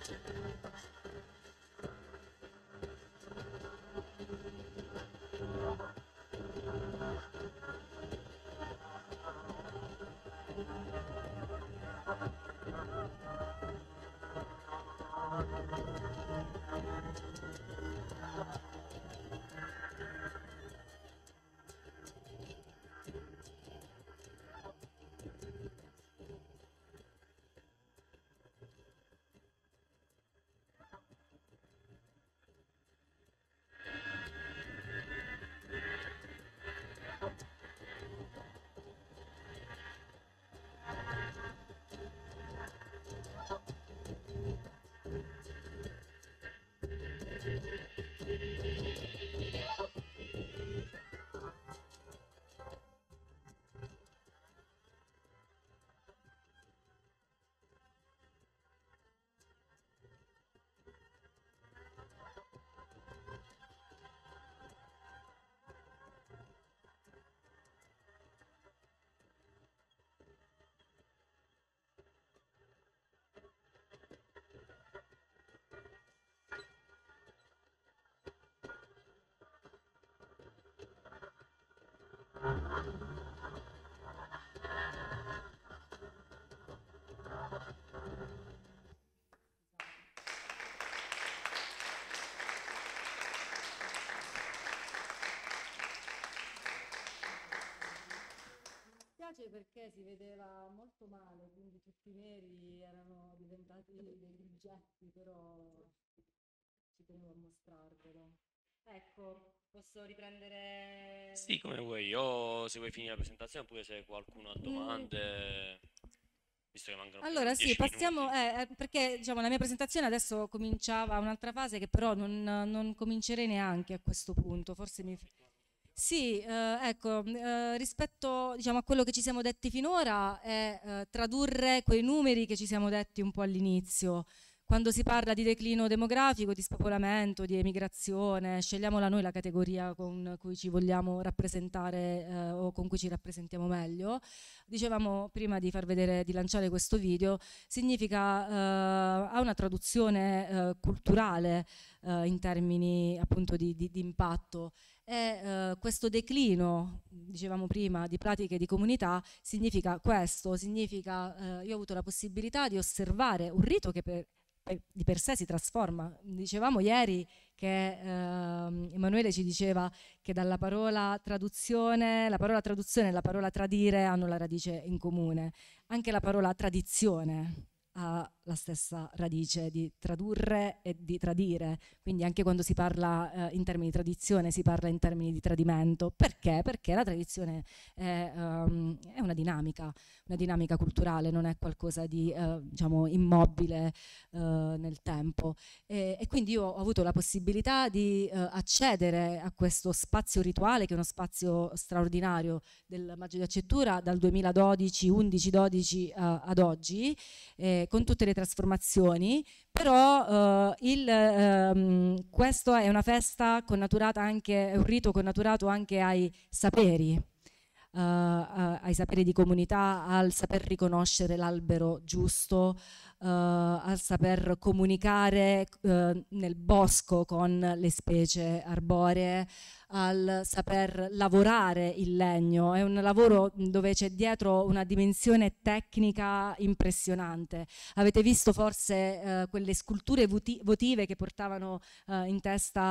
Thank you. specie perché si vedeva molto male, quindi tutti i neri erano diventati dei rigetti, però ci tenevo a mostrarvelo. Ecco, posso riprendere... Sì, come vuoi, io se vuoi finire la presentazione oppure se qualcuno ha domande... Mm. Allora sì, passiamo, eh, eh, perché diciamo, la mia presentazione adesso cominciava un'altra fase che però non, non comincerei neanche a questo punto, forse mi... Sì, eh, ecco, mm, eh, rispetto diciamo, a quello che ci siamo detti finora è eh, tradurre quei numeri che ci siamo detti un po' all'inizio. Quando si parla di declino demografico, di spopolamento, di emigrazione, scegliamola noi la categoria con cui ci vogliamo rappresentare eh, o con cui ci rappresentiamo meglio. Dicevamo prima di far vedere, di lanciare questo video, significa eh, ha una traduzione eh, culturale in termini appunto di, di, di impatto e eh, questo declino, dicevamo prima, di pratiche di comunità significa questo, significa eh, io ho avuto la possibilità di osservare un rito che per, per, di per sé si trasforma. Dicevamo ieri che eh, Emanuele ci diceva che dalla parola traduzione, la parola traduzione e la parola tradire hanno la radice in comune, anche la parola tradizione ha la stessa radice di tradurre e di tradire, quindi anche quando si parla eh, in termini di tradizione si parla in termini di tradimento, perché? Perché la tradizione è, um, è una dinamica, una dinamica culturale, non è qualcosa di eh, diciamo, immobile eh, nel tempo e, e, quindi io ho avuto la possibilità di eh, accedere a questo spazio rituale che è uno spazio straordinario del Maggio di Accettura dal 2012, 11, 12 ad oggi eh, con tutte le trasformazioni, però eh, il, ehm, questo è una festa connaturata anche, è un rito connaturato anche ai saperi, eh, eh ai saperi di comunità, al saper riconoscere l'albero giusto, eh, al saper comunicare eh, nel bosco con le specie arboree, al saper lavorare il legno, è un lavoro dove c'è dietro una dimensione tecnica impressionante. Avete visto forse eh, quelle sculture voti votive che portavano eh, in testa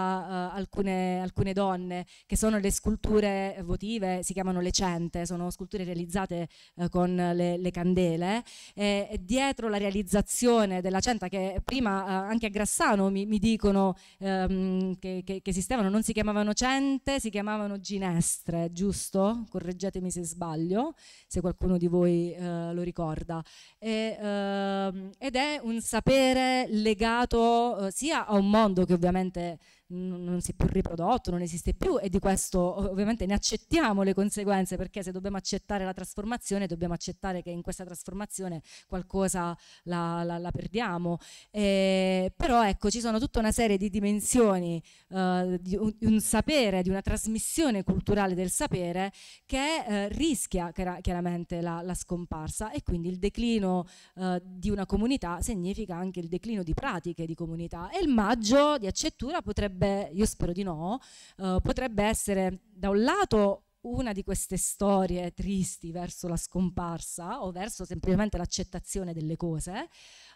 eh, alcune, alcune, donne, che sono le sculture votive, si chiamano le cente, sono sculture realizzate eh, con le, le candele. E, dietro la realizzazione della centa, che prima eh, anche a Grassano mi, mi dicono ehm, che, che, che esistevano, non si chiamavano cente, recente si chiamavano ginestre, giusto? Correggetemi se sbaglio, se qualcuno di voi eh, lo ricorda. E, eh, ed è un sapere legato eh, sia a un mondo che ovviamente non si è più riprodotto, non esiste più e di questo ovviamente ne accettiamo le conseguenze perché se dobbiamo accettare la trasformazione dobbiamo accettare che in questa trasformazione qualcosa la, la, la perdiamo. E, eh, però ecco, ci sono tutta una serie di dimensioni eh, di, un, un, sapere, di una trasmissione culturale del sapere che eh, rischia chiaramente la, la, scomparsa e quindi il declino eh, di una comunità significa anche il declino di pratiche di comunità e il maggio di accettura potrebbe potrebbe, io spero di no, eh, potrebbe essere da un lato una di queste storie tristi verso la scomparsa o verso semplicemente l'accettazione delle cose,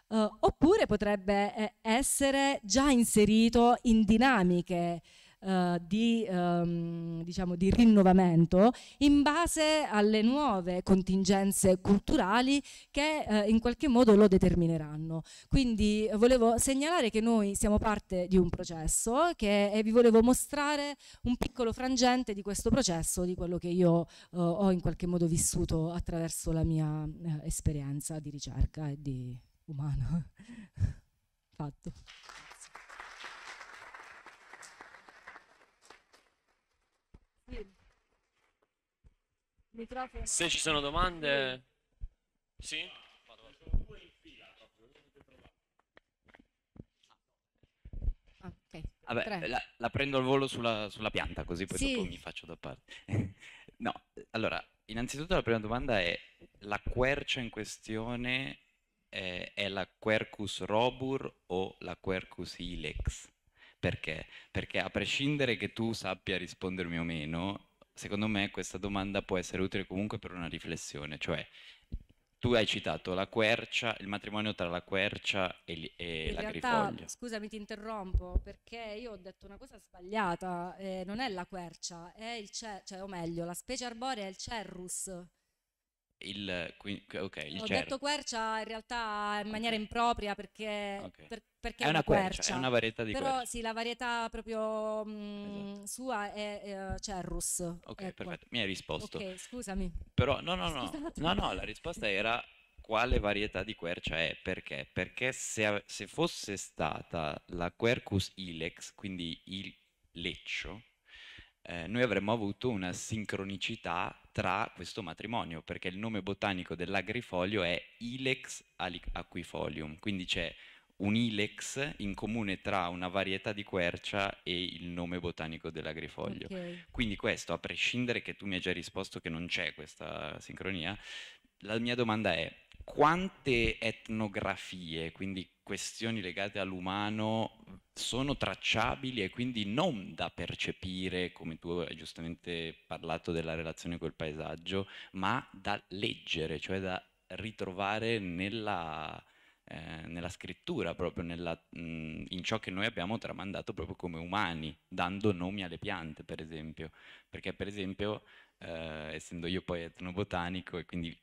eh, oppure potrebbe eh, essere già inserito in dinamiche eh, di, ehm, diciamo, di rinnovamento in base alle nuove contingenze culturali che eh, in qualche modo lo determineranno. Quindi eh, volevo segnalare che noi siamo parte di un processo che, e vi volevo mostrare un piccolo frangente di questo processo, di quello che io eh, ho in qualche modo vissuto attraverso la mia eh, esperienza di ricerca e di umano. Fatto. Microfono. Se ci sono domande... Sì? Ah, okay. Vabbè, la, la, prendo al volo sulla, sulla pianta, così poi sì. dopo mi faccio da parte. no, allora, innanzitutto la prima domanda è, la quercia in questione è, è la Quercus robur o la Quercus ilex? Perché? Perché a prescindere che tu sappia rispondermi o meno, secondo me questa domanda può essere utile comunque per una riflessione, cioè tu hai citato la quercia, il matrimonio tra la quercia e, e la realtà, grifoglia. Scusami, ti interrompo perché io ho detto una cosa sbagliata. Eh, non è la quercia, è il cer- cioè, o meglio, la specie arborea è il cerrus. Il, okay, il Ho cer- detto quercia in realtà in maniera okay. impropria perché, okay. per, perché, è una quercia, quercia, è una varietà di Però quercia. sì, la varietà proprio mh, mm, esatto. sua è uh, eh, Cerrus. Ok, ecco. perfetto, mi hai risposto. Ok, scusami. Però no, no, no, no, no, la risposta era quale varietà di quercia è, perché? Perché se, se fosse stata la Quercus ilex, quindi il leccio, eh, noi avremmo avuto una sincronicità tra questo matrimonio, perché il nome botanico dell'agrifoglio è Ilex aquifolium, quindi c'è un ilex in comune tra una varietà di quercia e il nome botanico dell'agrifoglio. Okay. Quindi questo, a prescindere che tu mi hai già risposto che non c'è questa sincronia, la mia domanda è, quante etnografie, quindi questioni legate all'umano, sono tracciabili e quindi non da percepire, come tu hai giustamente parlato della relazione col paesaggio, ma da leggere, cioè da ritrovare nella, eh, nella scrittura, proprio nella, mh, in ciò che noi abbiamo tramandato proprio come umani, dando nomi alle piante, per esempio. Perché, per esempio, eh, essendo io poi etnobotanico e quindi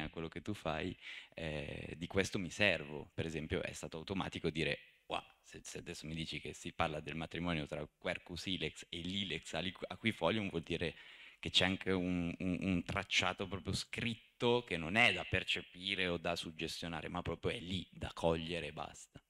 a quello che tu fai, eh, di questo mi servo. Per esempio è stato automatico dire, wow, se, se, adesso mi dici che si parla del matrimonio tra Quercus Ilex e l'Ilex Aquifolium vuol dire che c'è anche un, un, un tracciato proprio scritto che non è da percepire o da suggestionare, ma proprio è lì da cogliere e basta.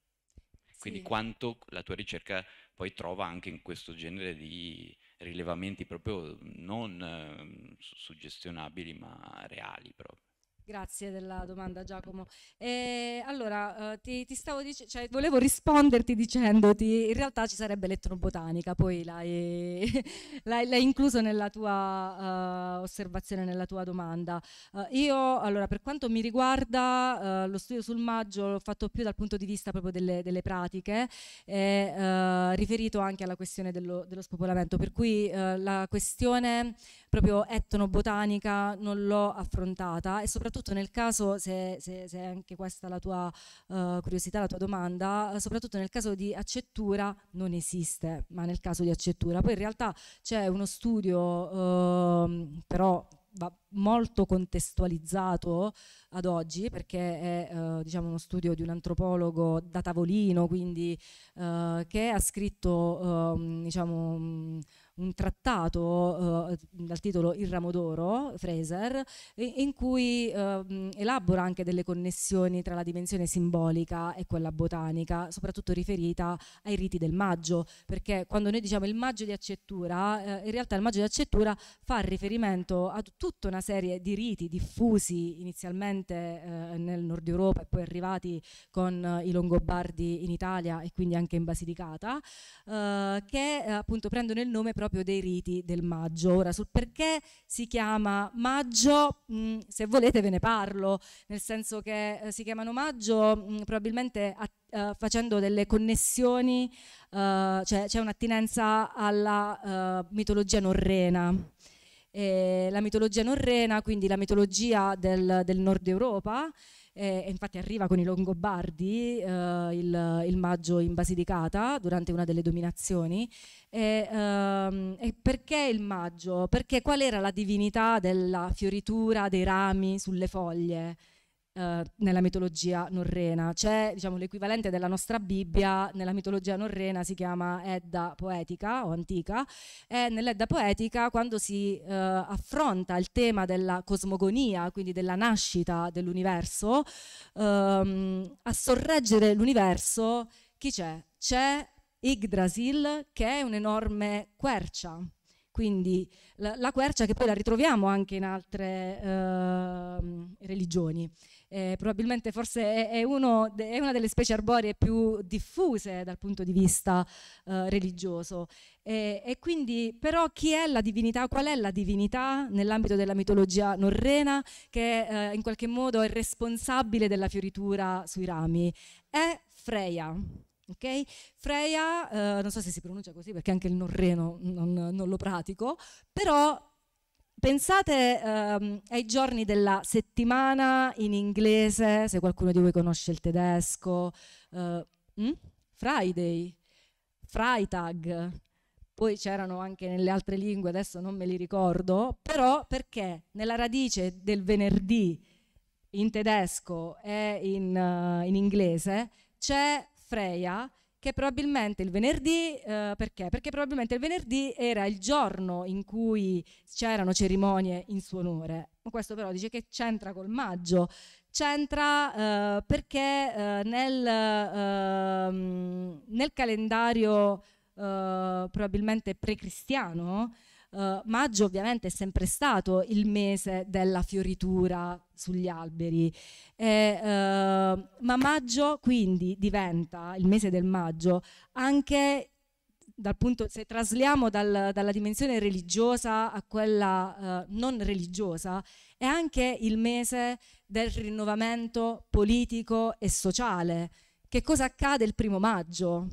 Quindi sì. quanto la tua ricerca poi trova anche in questo genere di rilevamenti proprio non eh, suggestionabili ma reali proprio. Grazie della domanda Giacomo. Eh, allora, eh, ti, ti, stavo dicendo, cioè, volevo risponderti dicendoti, in realtà ci sarebbe elettrobotanica, poi l'hai, l'hai, incluso nella tua uh, osservazione, nella tua domanda. Uh, io, allora, per quanto mi riguarda, uh, lo studio sul maggio l'ho fatto più dal punto di vista proprio delle, delle pratiche, e, riferito anche alla questione dello, dello spopolamento, per cui la questione proprio etnobotanica non l'ho affrontata e soprattutto soprattutto nel caso, se, se, se anche questa è la tua uh, curiosità, la tua domanda, eh, soprattutto nel caso di accettura non esiste, ma nel caso di accettura. Poi in realtà c'è uno studio, uh, però va molto contestualizzato ad oggi perché è eh, diciamo uno studio di un antropologo da tavolino quindi eh, che ha scritto eh, diciamo mm, un trattato eh, dal titolo Il ramo d'oro, Fraser, in, cui eh, elabora anche delle connessioni tra la dimensione simbolica e quella botanica, soprattutto riferita ai riti del maggio, perché quando noi diciamo il maggio di accettura, eh, in realtà il maggio di accettura fa riferimento a tutta una serie di riti diffusi inizialmente eh, nel nord Europa e poi arrivati con eh, i Longobardi in Italia e quindi anche in Basilicata, eh, che appunto prendono il nome proprio proprio dei riti del maggio. Ora, sul perché si chiama maggio, mm, se volete ve ne parlo, nel senso che eh, si chiamano maggio mm, probabilmente eh, facendo delle connessioni, eh, cioè c'è un'attinenza alla mitologia norrena eh, la mitologia norrena, quindi la mitologia del, del nord Europa, eh, e infatti arriva con i Longobardi eh, il, il, maggio in Basilicata durante una delle dominazioni. E, ehm, e perché il maggio? Perché qual era la divinità della fioritura dei rami sulle foglie? Eh, nella mitologia norrena. C'è diciamo, l'equivalente della nostra Bibbia nella mitologia norrena, si chiama Edda poetica o antica, e nell'Edda poetica quando si eh, affronta il tema della cosmogonia, quindi della nascita dell'universo, ehm, a sorreggere l'universo chi c'è? C'è Yggdrasil che è un'enorme quercia. Quindi la, la, quercia che poi la ritroviamo anche in altre eh, religioni eh, probabilmente forse è, è, uno, è, una delle specie arboree più diffuse dal punto di vista eh, religioso. E, e, quindi però chi è la divinità? Qual è la divinità nell'ambito della mitologia norrena che eh, in qualche modo è responsabile della fioritura sui rami? È Freya. Okay? Freya, eh, non so se si pronuncia così perché anche il norreno non, non lo pratico, però Pensate ehm, ai giorni della settimana in inglese, se qualcuno di voi conosce il tedesco, eh, mh? Mm? Friday, Freitag, poi c'erano anche nelle altre lingue, adesso non me li ricordo, però perché nella radice del venerdì in tedesco e in, uh, in inglese c'è Freya che probabilmente il venerdì, eh, perché? Perché probabilmente il venerdì era il giorno in cui c'erano cerimonie in suo onore. questo però dice che c'entra col maggio, c'entra eh, perché eh, nel, ehm, nel, calendario eh, probabilmente pre-cristiano precristiano eh, maggio ovviamente è sempre stato il mese della fioritura sugli alberi, e, eh, ma maggio quindi diventa il mese del maggio anche dal punto, se trasliamo dal, dalla dimensione religiosa a quella eh, non religiosa, è anche il mese del rinnovamento politico e sociale. Che cosa accade il primo maggio?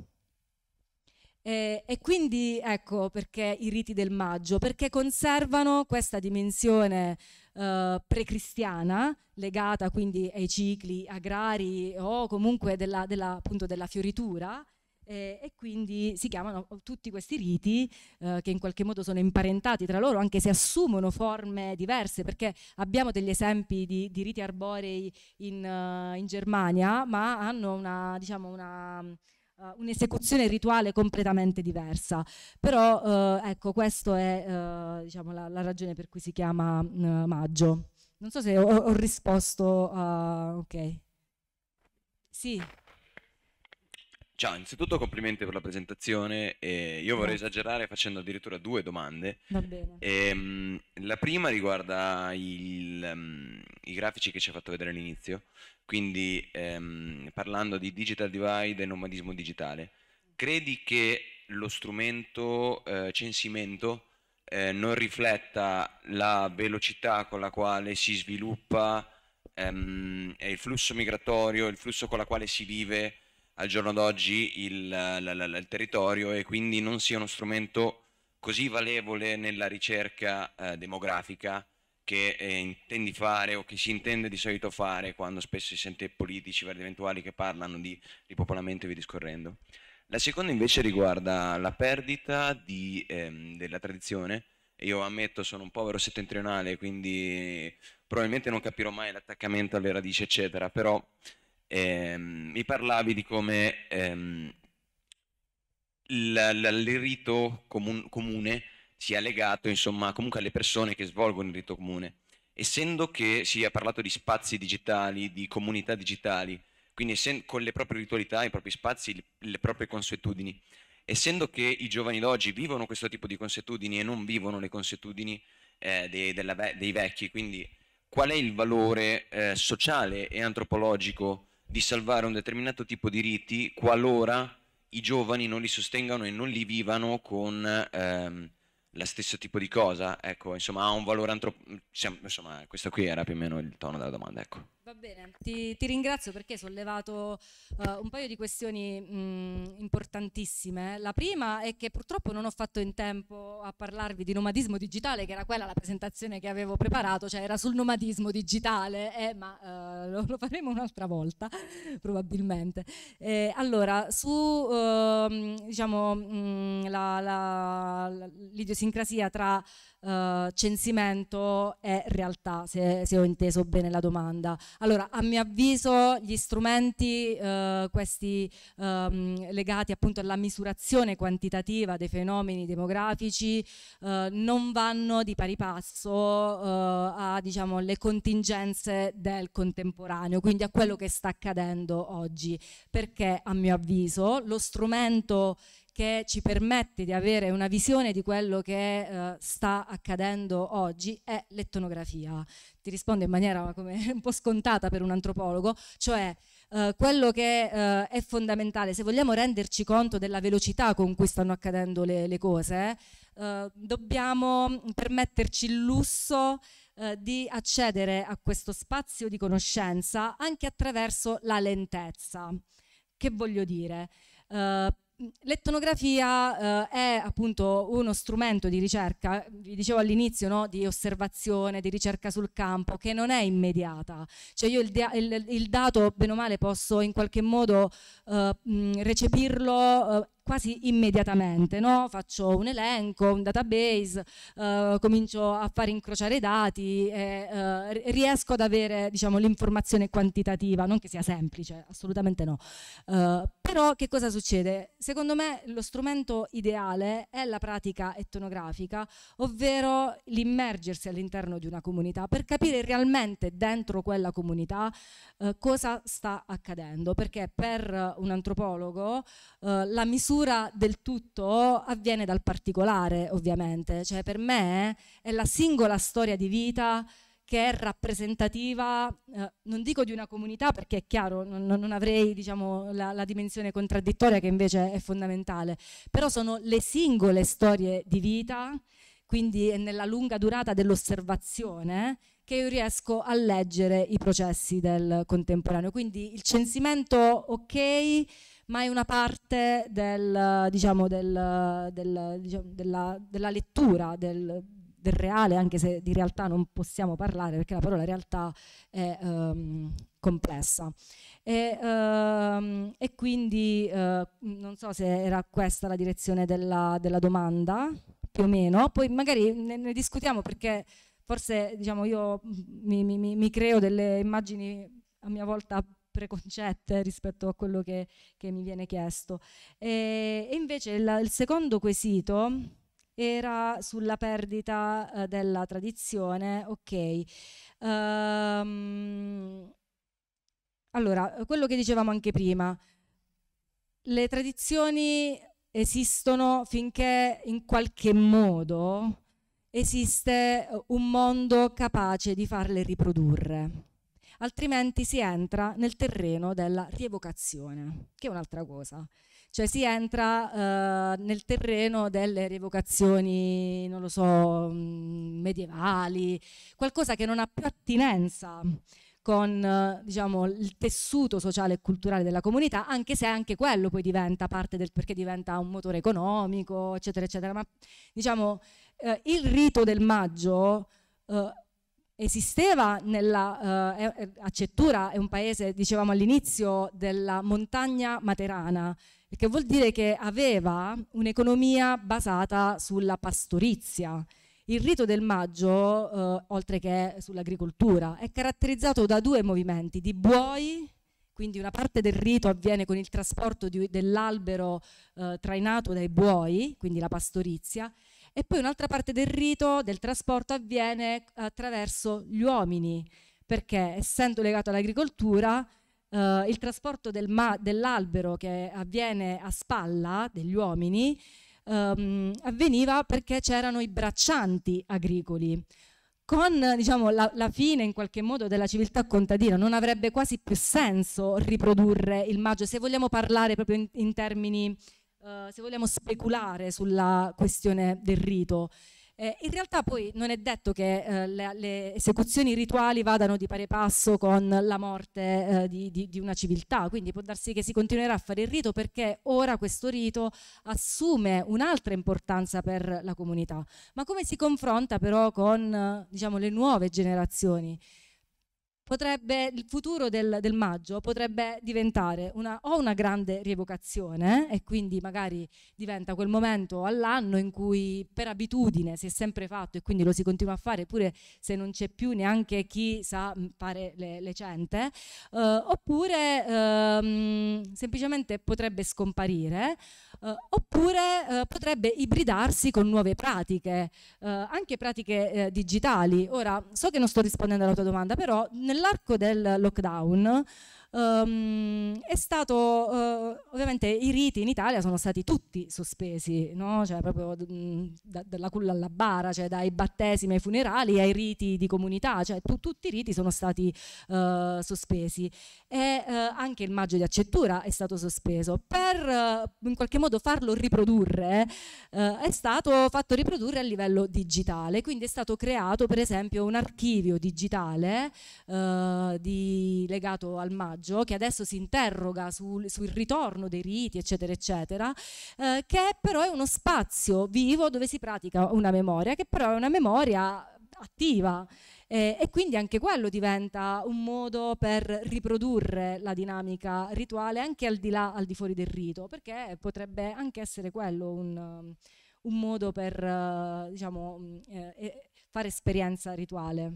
Eh, e quindi ecco perché i riti del maggio, perché conservano questa dimensione eh, precristiana legata quindi ai cicli agrari o comunque della, della, appunto della fioritura. Eh, e quindi si chiamano tutti questi riti eh, che in qualche modo sono imparentati tra loro, anche se assumono forme diverse, perché abbiamo degli esempi di, di riti arborei in, uh, in, Germania, ma hanno una, diciamo una uh, un'esecuzione rituale completamente diversa. Però uh, ecco, questa è eh, diciamo, la, la, ragione per cui si chiama maggio. Non so se ho, ho risposto, ok. Sì. Ciao, innanzitutto complimenti per la presentazione. Eh, io vorrei esagerare facendo addirittura due domande. Va bene. Ehm, la prima riguarda il, um, i grafici che ci ha fatto vedere all'inizio, quindi ehm, parlando di digital divide e nomadismo digitale. Credi che lo strumento eh, censimento eh, non rifletta la velocità con la quale si sviluppa ehm, il flusso migratorio, il flusso con la quale si vive? al giorno d'oggi il, la, la, la, il territorio e quindi non sia uno strumento così valevole nella ricerca eh, demografica che eh, intendi fare o che si intende di solito fare quando spesso si sente politici verdi eventuali che parlano di ripopolamento e via discorrendo. La seconda invece riguarda la perdita di, ehm, della tradizione. Io ammetto sono un povero settentrionale, quindi probabilmente non capirò mai l'attaccamento alle radici, eccetera, però ehm, mi parlavi di come ehm, il, rito comun comune sia legato insomma comunque alle persone che svolgono il rito comune. Essendo che si è parlato di spazi digitali, di comunità digitali, quindi con le proprie ritualità, i propri spazi, le, le proprie consuetudini, essendo che i giovani d'oggi vivono questo tipo di consuetudini e non vivono le consuetudini eh, dei, della, dei, vecchi, quindi qual è il valore eh, sociale e antropologico di salvare un determinato tipo di riti qualora i giovani non li sostengano e non li vivano con ehm, la stessa tipo di cosa. Ecco, insomma, ha un valore antropo... Insomma, questa qui era più o meno il tono della domanda, ecco. Va bene, ti, ti ringrazio perché hai sollevato uh, un paio di questioni mh, mm, importantissime. La prima è che purtroppo non ho fatto in tempo a parlarvi di nomadismo digitale, che era quella la presentazione che avevo preparato, cioè era sul nomadismo digitale, eh, ma uh, lo, lo, faremo un'altra volta probabilmente. Eh, allora, su uh, diciamo, mh, mm, la, la, l'idiosincrasia tra eh, censimento e realtà, se, se, ho inteso bene la domanda. Allora, a mio avviso gli strumenti, uh, questi um, legati appunto alla misurazione quantitativa dei fenomeni demografici, uh, non vanno di pari passo a, diciamo, le contingenze del contemporaneo, quindi a quello che sta accadendo oggi, perché a mio avviso lo strumento che ci permette di avere una visione di quello che eh, sta accadendo oggi è l'etnografia. Ti rispondo in maniera come, un po' scontata per un antropologo, cioè eh, quello che eh, è fondamentale, se vogliamo renderci conto della velocità con cui stanno accadendo le, le cose, eh, dobbiamo permetterci il lusso eh, di accedere a questo spazio di conoscenza anche attraverso la lentezza. Che voglio dire? Uh, Mm, l'etnografia eh, è appunto uno strumento di ricerca, vi dicevo all'inizio, no? di osservazione, di ricerca sul campo, che non è immediata. Cioè io il, il, il dato, bene o male, posso in qualche modo eh, mh, mm, recepirlo eh, quasi immediatamente, no? faccio un elenco, un database, eh, comincio a far incrociare i dati e eh, riesco ad avere diciamo, l'informazione quantitativa, non che sia semplice, assolutamente no. Eh, però che cosa succede? Secondo me lo strumento ideale è la pratica etnografica, ovvero l'immergersi all'interno di una comunità per capire realmente dentro quella comunità eh, cosa sta accadendo, perché per un antropologo eh, la misura chiusura del tutto avviene dal particolare, ovviamente. Cioè, per me eh, è la singola storia di vita che è rappresentativa, eh, non dico di una comunità perché è chiaro, non, non avrei diciamo, la, la, dimensione contraddittoria che invece è fondamentale, però sono le singole storie di vita, quindi è nella lunga durata dell'osservazione che io riesco a leggere i processi del contemporaneo. Quindi il censimento ok ma è una parte del, diciamo, del, del, diciamo, della, della, lettura del, reale, anche se di realtà non possiamo parlare perché la parola realtà è um, complessa. E, uh, e quindi uh, non so se era questa la direzione della, della domanda, più o meno, poi magari ne, ne discutiamo perché forse diciamo, io mi, mi, mi creo delle immagini a mia volta preconcette rispetto a quello che, che mi viene chiesto. E, e invece la, il secondo quesito era sulla perdita eh, della tradizione, ok. Um, allora, quello che dicevamo anche prima, le tradizioni esistono finché in qualche modo esiste eh, un mondo capace di farle riprodurre altrimenti si entra nel terreno della rievocazione, che è un'altra cosa. Cioè si entra eh, nel terreno delle rievocazioni, non lo so, mm, medievali, qualcosa che non ha più attinenza con eh, diciamo, il tessuto sociale e culturale della comunità, anche se anche quello poi diventa parte del perché diventa un motore economico, eccetera, eccetera. Ma diciamo, eh, il rito del maggio eh, esisteva nella eh, Accettura è un paese, dicevamo all'inizio, della montagna materana, che vuol dire che aveva un'economia basata sulla pastorizia. Il rito del maggio, eh, oltre che sull'agricoltura, è caratterizzato da due movimenti, di buoi, quindi una parte del rito avviene con il trasporto dell'albero eh, trainato dai buoi, quindi la pastorizia, e poi un'altra parte del rito del trasporto avviene attraverso gli uomini, perché essendo legato all'agricoltura, eh, il trasporto del dell'albero che avviene a spalla degli uomini ehm, avveniva perché c'erano i braccianti agricoli con diciamo, la, la, fine in qualche modo della civiltà contadina non avrebbe quasi più senso riprodurre il maggio se vogliamo parlare proprio in, in termini eh, se vogliamo, speculare sulla questione del rito. Eh, in realtà poi non è detto che eh, le, le, esecuzioni rituali vadano di pari passo con la morte eh, di, di, di, una civiltà, quindi può darsi che si continuerà a fare il rito perché ora questo rito assume un'altra importanza per la comunità. Ma come si confronta però con diciamo, le nuove generazioni? potrebbe, il futuro del, del, maggio potrebbe diventare una, o una grande rievocazione e quindi magari diventa quel momento all'anno in cui per abitudine si è sempre fatto e quindi lo si continua a fare pure se non c'è più neanche chi sa mm, fare le, le cente eh, oppure ehm, semplicemente potrebbe scomparire eh, oppure eh, potrebbe ibridarsi con nuove pratiche, eh, anche pratiche eh, digitali. Ora, so che non sto rispondendo alla tua domanda, però nell'arco del lockdown um, è stato uh, ovviamente i riti in Italia sono stati tutti sospesi, no? cioè proprio mm, da, dalla culla alla bara, cioè dai battesimi ai funerali ai riti di comunità, cioè tu, tutti i riti sono stati uh, sospesi e uh, anche il maggio di accettura è stato sospeso. Per in qualche modo farlo riprodurre è stato fatto riprodurre a livello digitale, quindi è stato creato per esempio un archivio digitale legato al maggio linguaggio che adesso si interroga sul, sul ritorno dei riti, eccetera, eccetera, eh, che però è uno spazio vivo dove si pratica una memoria, che però è una memoria attiva. Eh, e quindi anche quello diventa un modo per riprodurre la dinamica rituale anche al di là, al di fuori del rito, perché potrebbe anche essere quello un, un modo per eh, diciamo, mm, eh, fare esperienza rituale.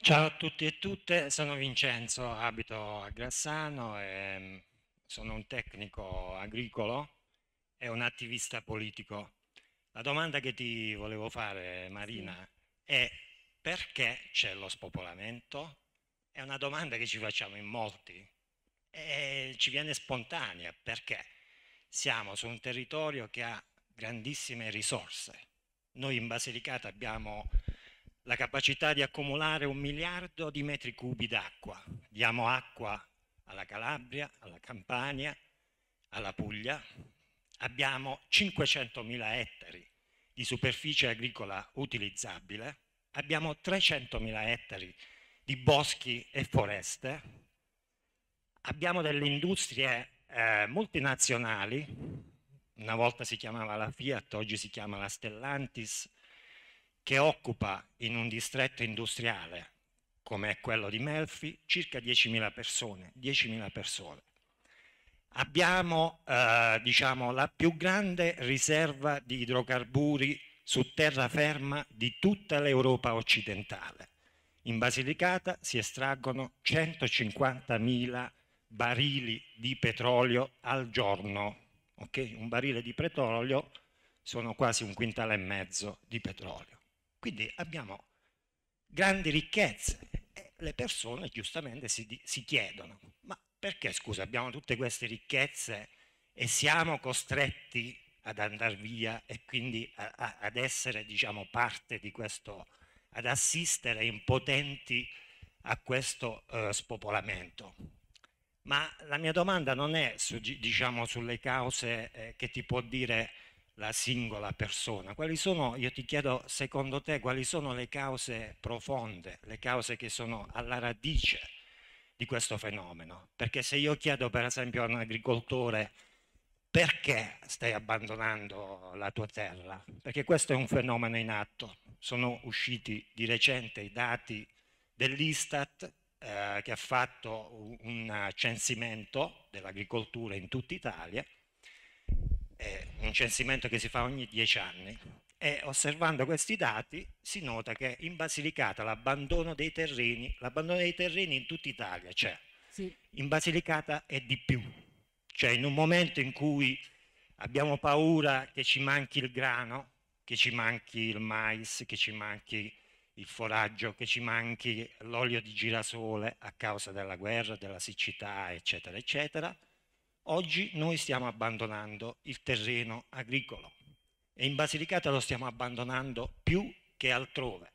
Ciao a tutti e tutte, sono Vincenzo, abito a Grassano, e ehm, sono un tecnico agricolo e un attivista politico. La domanda che ti volevo fare, Marina, è perché c'è lo spopolamento? È una domanda che ci facciamo in molti e ci viene spontanea perché siamo su un territorio che ha grandissime risorse. Noi in Basilicata abbiamo la capacità di accumulare un miliardo di metri cubi d'acqua. Diamo acqua alla Calabria, alla Campania, alla Puglia. Abbiamo 500.000 ettari di superficie agricola utilizzabile, abbiamo 300.000 ettari di boschi e foreste, abbiamo delle industrie eh, multinazionali, una volta si chiamava la Fiat, oggi si chiama la Stellantis, che occupa in un distretto industriale come è quello di Melfi circa 10.000 persone. 10.000 persone. Abbiamo eh, diciamo, la più grande riserva di idrocarburi su terraferma di tutta l'Europa occidentale. In Basilicata si estraggono 150.000 barili di petrolio al giorno. Okay? Un barile di petrolio sono quasi un quintale e mezzo di petrolio. Quindi abbiamo grandi ricchezze e le persone giustamente si, si chiedono, ma perché scusa abbiamo tutte queste ricchezze e siamo costretti ad andare via e quindi a, a, ad essere diciamo parte di questo, ad assistere impotenti a questo eh, spopolamento. Ma la mia domanda non è su, diciamo, sulle cause eh, che ti può dire la singola persona. Quali sono, io ti chiedo, secondo te, quali sono le cause profonde, le cause che sono alla radice di questo fenomeno? Perché se io chiedo, per esempio, a un agricoltore perché stai abbandonando la tua terra? Perché questo è un fenomeno in atto. Sono usciti di recente i dati dell'Istat eh, che ha fatto un censimento dell'agricoltura in tutta Italia è un censimento che si fa ogni dieci anni, e osservando questi dati si nota che in Basilicata l'abbandono dei terreni, l'abbandono dei terreni in tutta Italia c'è, cioè sì. in Basilicata è di più, cioè in un momento in cui abbiamo paura che ci manchi il grano, che ci manchi il mais, che ci manchi il foraggio, che ci manchi l'olio di girasole a causa della guerra, della siccità, eccetera, eccetera, Oggi noi stiamo abbandonando il terreno agricolo e in Basilicata lo stiamo abbandonando più che altrove.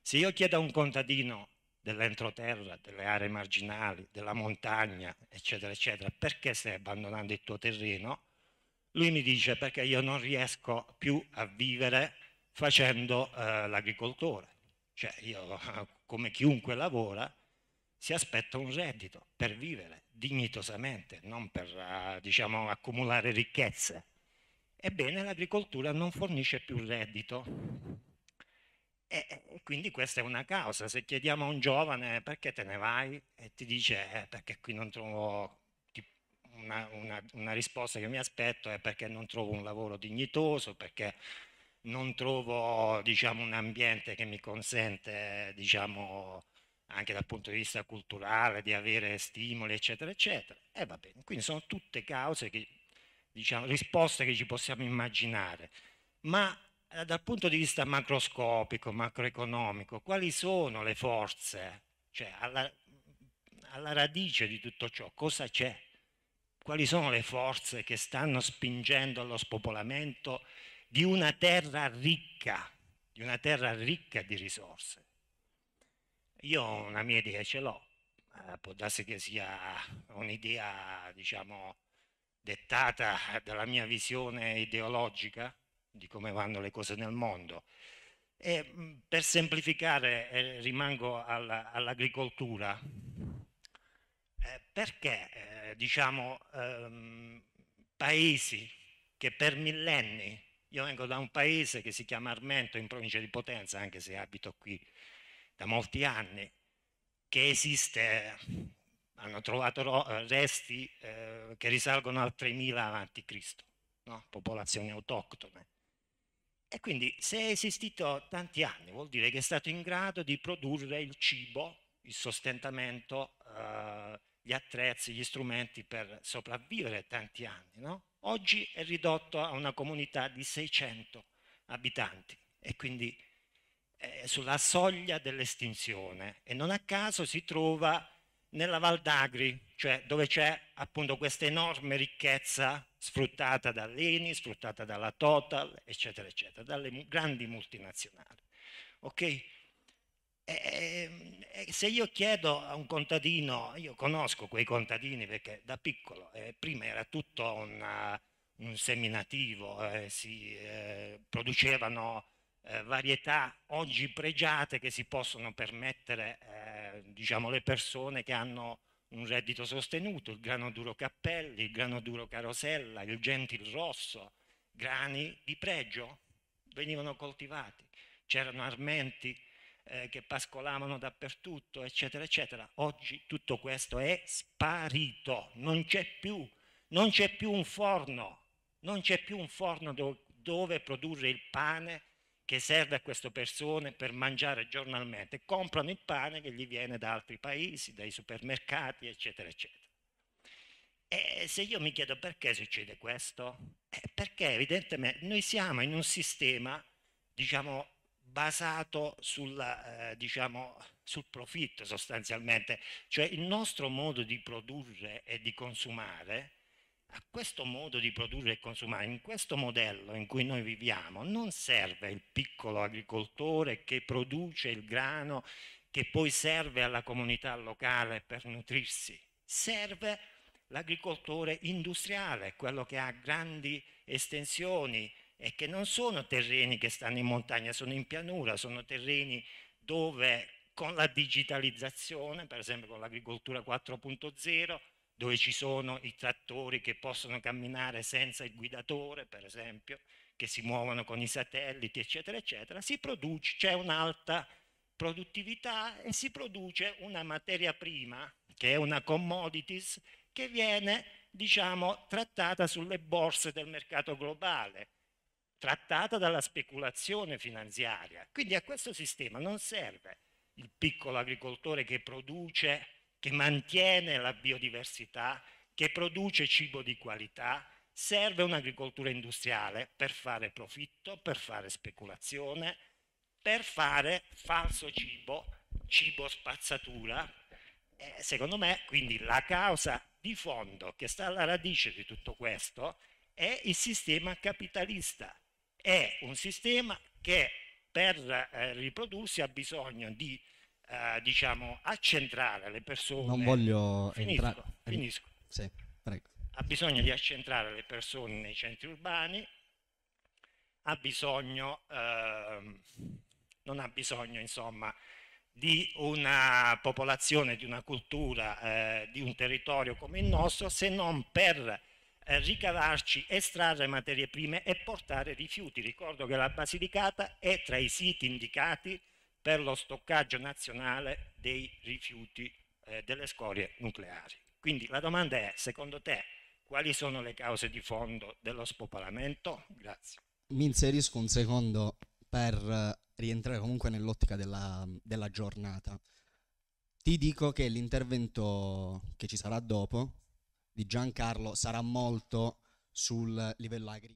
Se io chiedo a un contadino dell'entroterra, delle aree marginali, della montagna, eccetera, eccetera, perché stai abbandonando il tuo terreno? Lui mi dice perché io non riesco più a vivere facendo eh, l'agricoltore. Cioè io, come chiunque lavora, si aspetta un reddito per vivere dignitosamente, non per eh, diciamo, accumulare ricchezze. Ebbene, l'agricoltura non fornisce più reddito. E quindi questa è una causa. Se chiediamo a un giovane perché te ne vai e ti dice eh, perché qui non trovo una, una, una, risposta che mi aspetto è perché non trovo un lavoro dignitoso, perché non trovo diciamo, un ambiente che mi consente diciamo, anche dal punto di vista culturale, di avere stimoli, eccetera, eccetera. E eh, va bene, quindi sono tutte cause, che, diciamo, risposte che ci possiamo immaginare. Ma eh, dal punto di vista macroscopico, macroeconomico, quali sono le forze? Cioè, alla, alla radice di tutto ciò, cosa c'è? Quali sono le forze che stanno spingendo allo spopolamento di una terra ricca, di una terra ricca di risorse? Io una mia idea ce l'ho, eh, può darsi che sia un'idea, diciamo, dettata dalla mia visione ideologica di come vanno le cose nel mondo. E, mm, per semplificare, eh, rimango alla, all'agricoltura, eh, perché eh, diciamo, ehm, paesi che per millenni, io vengo da un paese che si chiama Armento in provincia di Potenza, anche se abito qui da molti anni che esiste, hanno trovato resti eh, che risalgono al 3000 a.C., no? popolazioni autoctone. E quindi se è esistito tanti anni vuol dire che è stato in grado di produrre il cibo, il sostentamento, eh, gli attrezzi, gli strumenti per sopravvivere tanti anni. No? Oggi è ridotto a una comunità di 600 abitanti e quindi eh, sulla soglia dell'estinzione e non a caso si trova nella Val d'Agri, cioè dove c'è appunto questa enorme ricchezza sfruttata dall'ENI, sfruttata dalla Total, eccetera, eccetera, dalle grandi multinazionali. Ok? E, e se io chiedo a un contadino, io conosco quei contadini perché da piccolo, eh, prima era tutto una, un seminativo, eh, si eh, producevano eh, varietà oggi pregiate che si possono permettere eh, diciamo, le persone che hanno un reddito sostenuto, il grano duro cappelli, il grano duro carosella, il gentil rosso, grani di pregio venivano coltivati, c'erano armenti eh, che pascolavano dappertutto, eccetera, eccetera. Oggi tutto questo è sparito, non c'è più, non c'è più un forno, non c'è più un forno do dove produrre il pane che serve a queste persone per mangiare giornalmente, comprano il pane che gli viene da altri paesi, dai supermercati, eccetera, eccetera. E se io mi chiedo perché succede questo, è eh, perché evidentemente noi siamo in un sistema, diciamo, basato sulla, eh, diciamo, sul profitto sostanzialmente, cioè il nostro modo di produrre e di consumare a questo modo di produrre e consumare, in questo modello in cui noi viviamo, non serve il piccolo agricoltore che produce il grano che poi serve alla comunità locale per nutrirsi, serve l'agricoltore industriale, quello che ha grandi estensioni e che non sono terreni che stanno in montagna, sono in pianura, sono terreni dove con la digitalizzazione, per esempio con l'agricoltura 4.0, dove ci sono i trattori che possono camminare senza il guidatore, per esempio, che si muovono con i satelliti, eccetera, eccetera, si produce, c'è un'alta produttività e si produce una materia prima, che è una commodities, che viene, diciamo, trattata sulle borse del mercato globale, trattata dalla speculazione finanziaria. Quindi a questo sistema non serve il piccolo agricoltore che produce che mantiene la biodiversità, che produce cibo di qualità, serve un'agricoltura industriale per fare profitto, per fare speculazione, per fare falso cibo, cibo spazzatura. E secondo me, quindi, la causa di fondo che sta alla radice di tutto questo è il sistema capitalista. È un sistema che per eh, riprodursi ha bisogno di eh, diciamo, accentrare le persone. Non voglio finisco, entrare. Finisco. Sì, ha bisogno di accentrare le persone nei centri urbani, ha bisogno, eh, non ha bisogno, insomma, di una popolazione, di una cultura, eh, di un territorio come il nostro, se non per eh, ricavarci, estrarre materie prime e portare rifiuti. Ricordo che la Basilicata è tra i siti indicati per lo stoccaggio nazionale dei rifiuti eh, delle scorie nucleari. Quindi la domanda è, secondo te, quali sono le cause di fondo dello spopolamento? Grazie. Mi inserisco un secondo per eh, rientrare comunque nell'ottica della, della giornata. Ti dico che l'intervento che ci sarà dopo di Giancarlo sarà molto sul livello agricolo.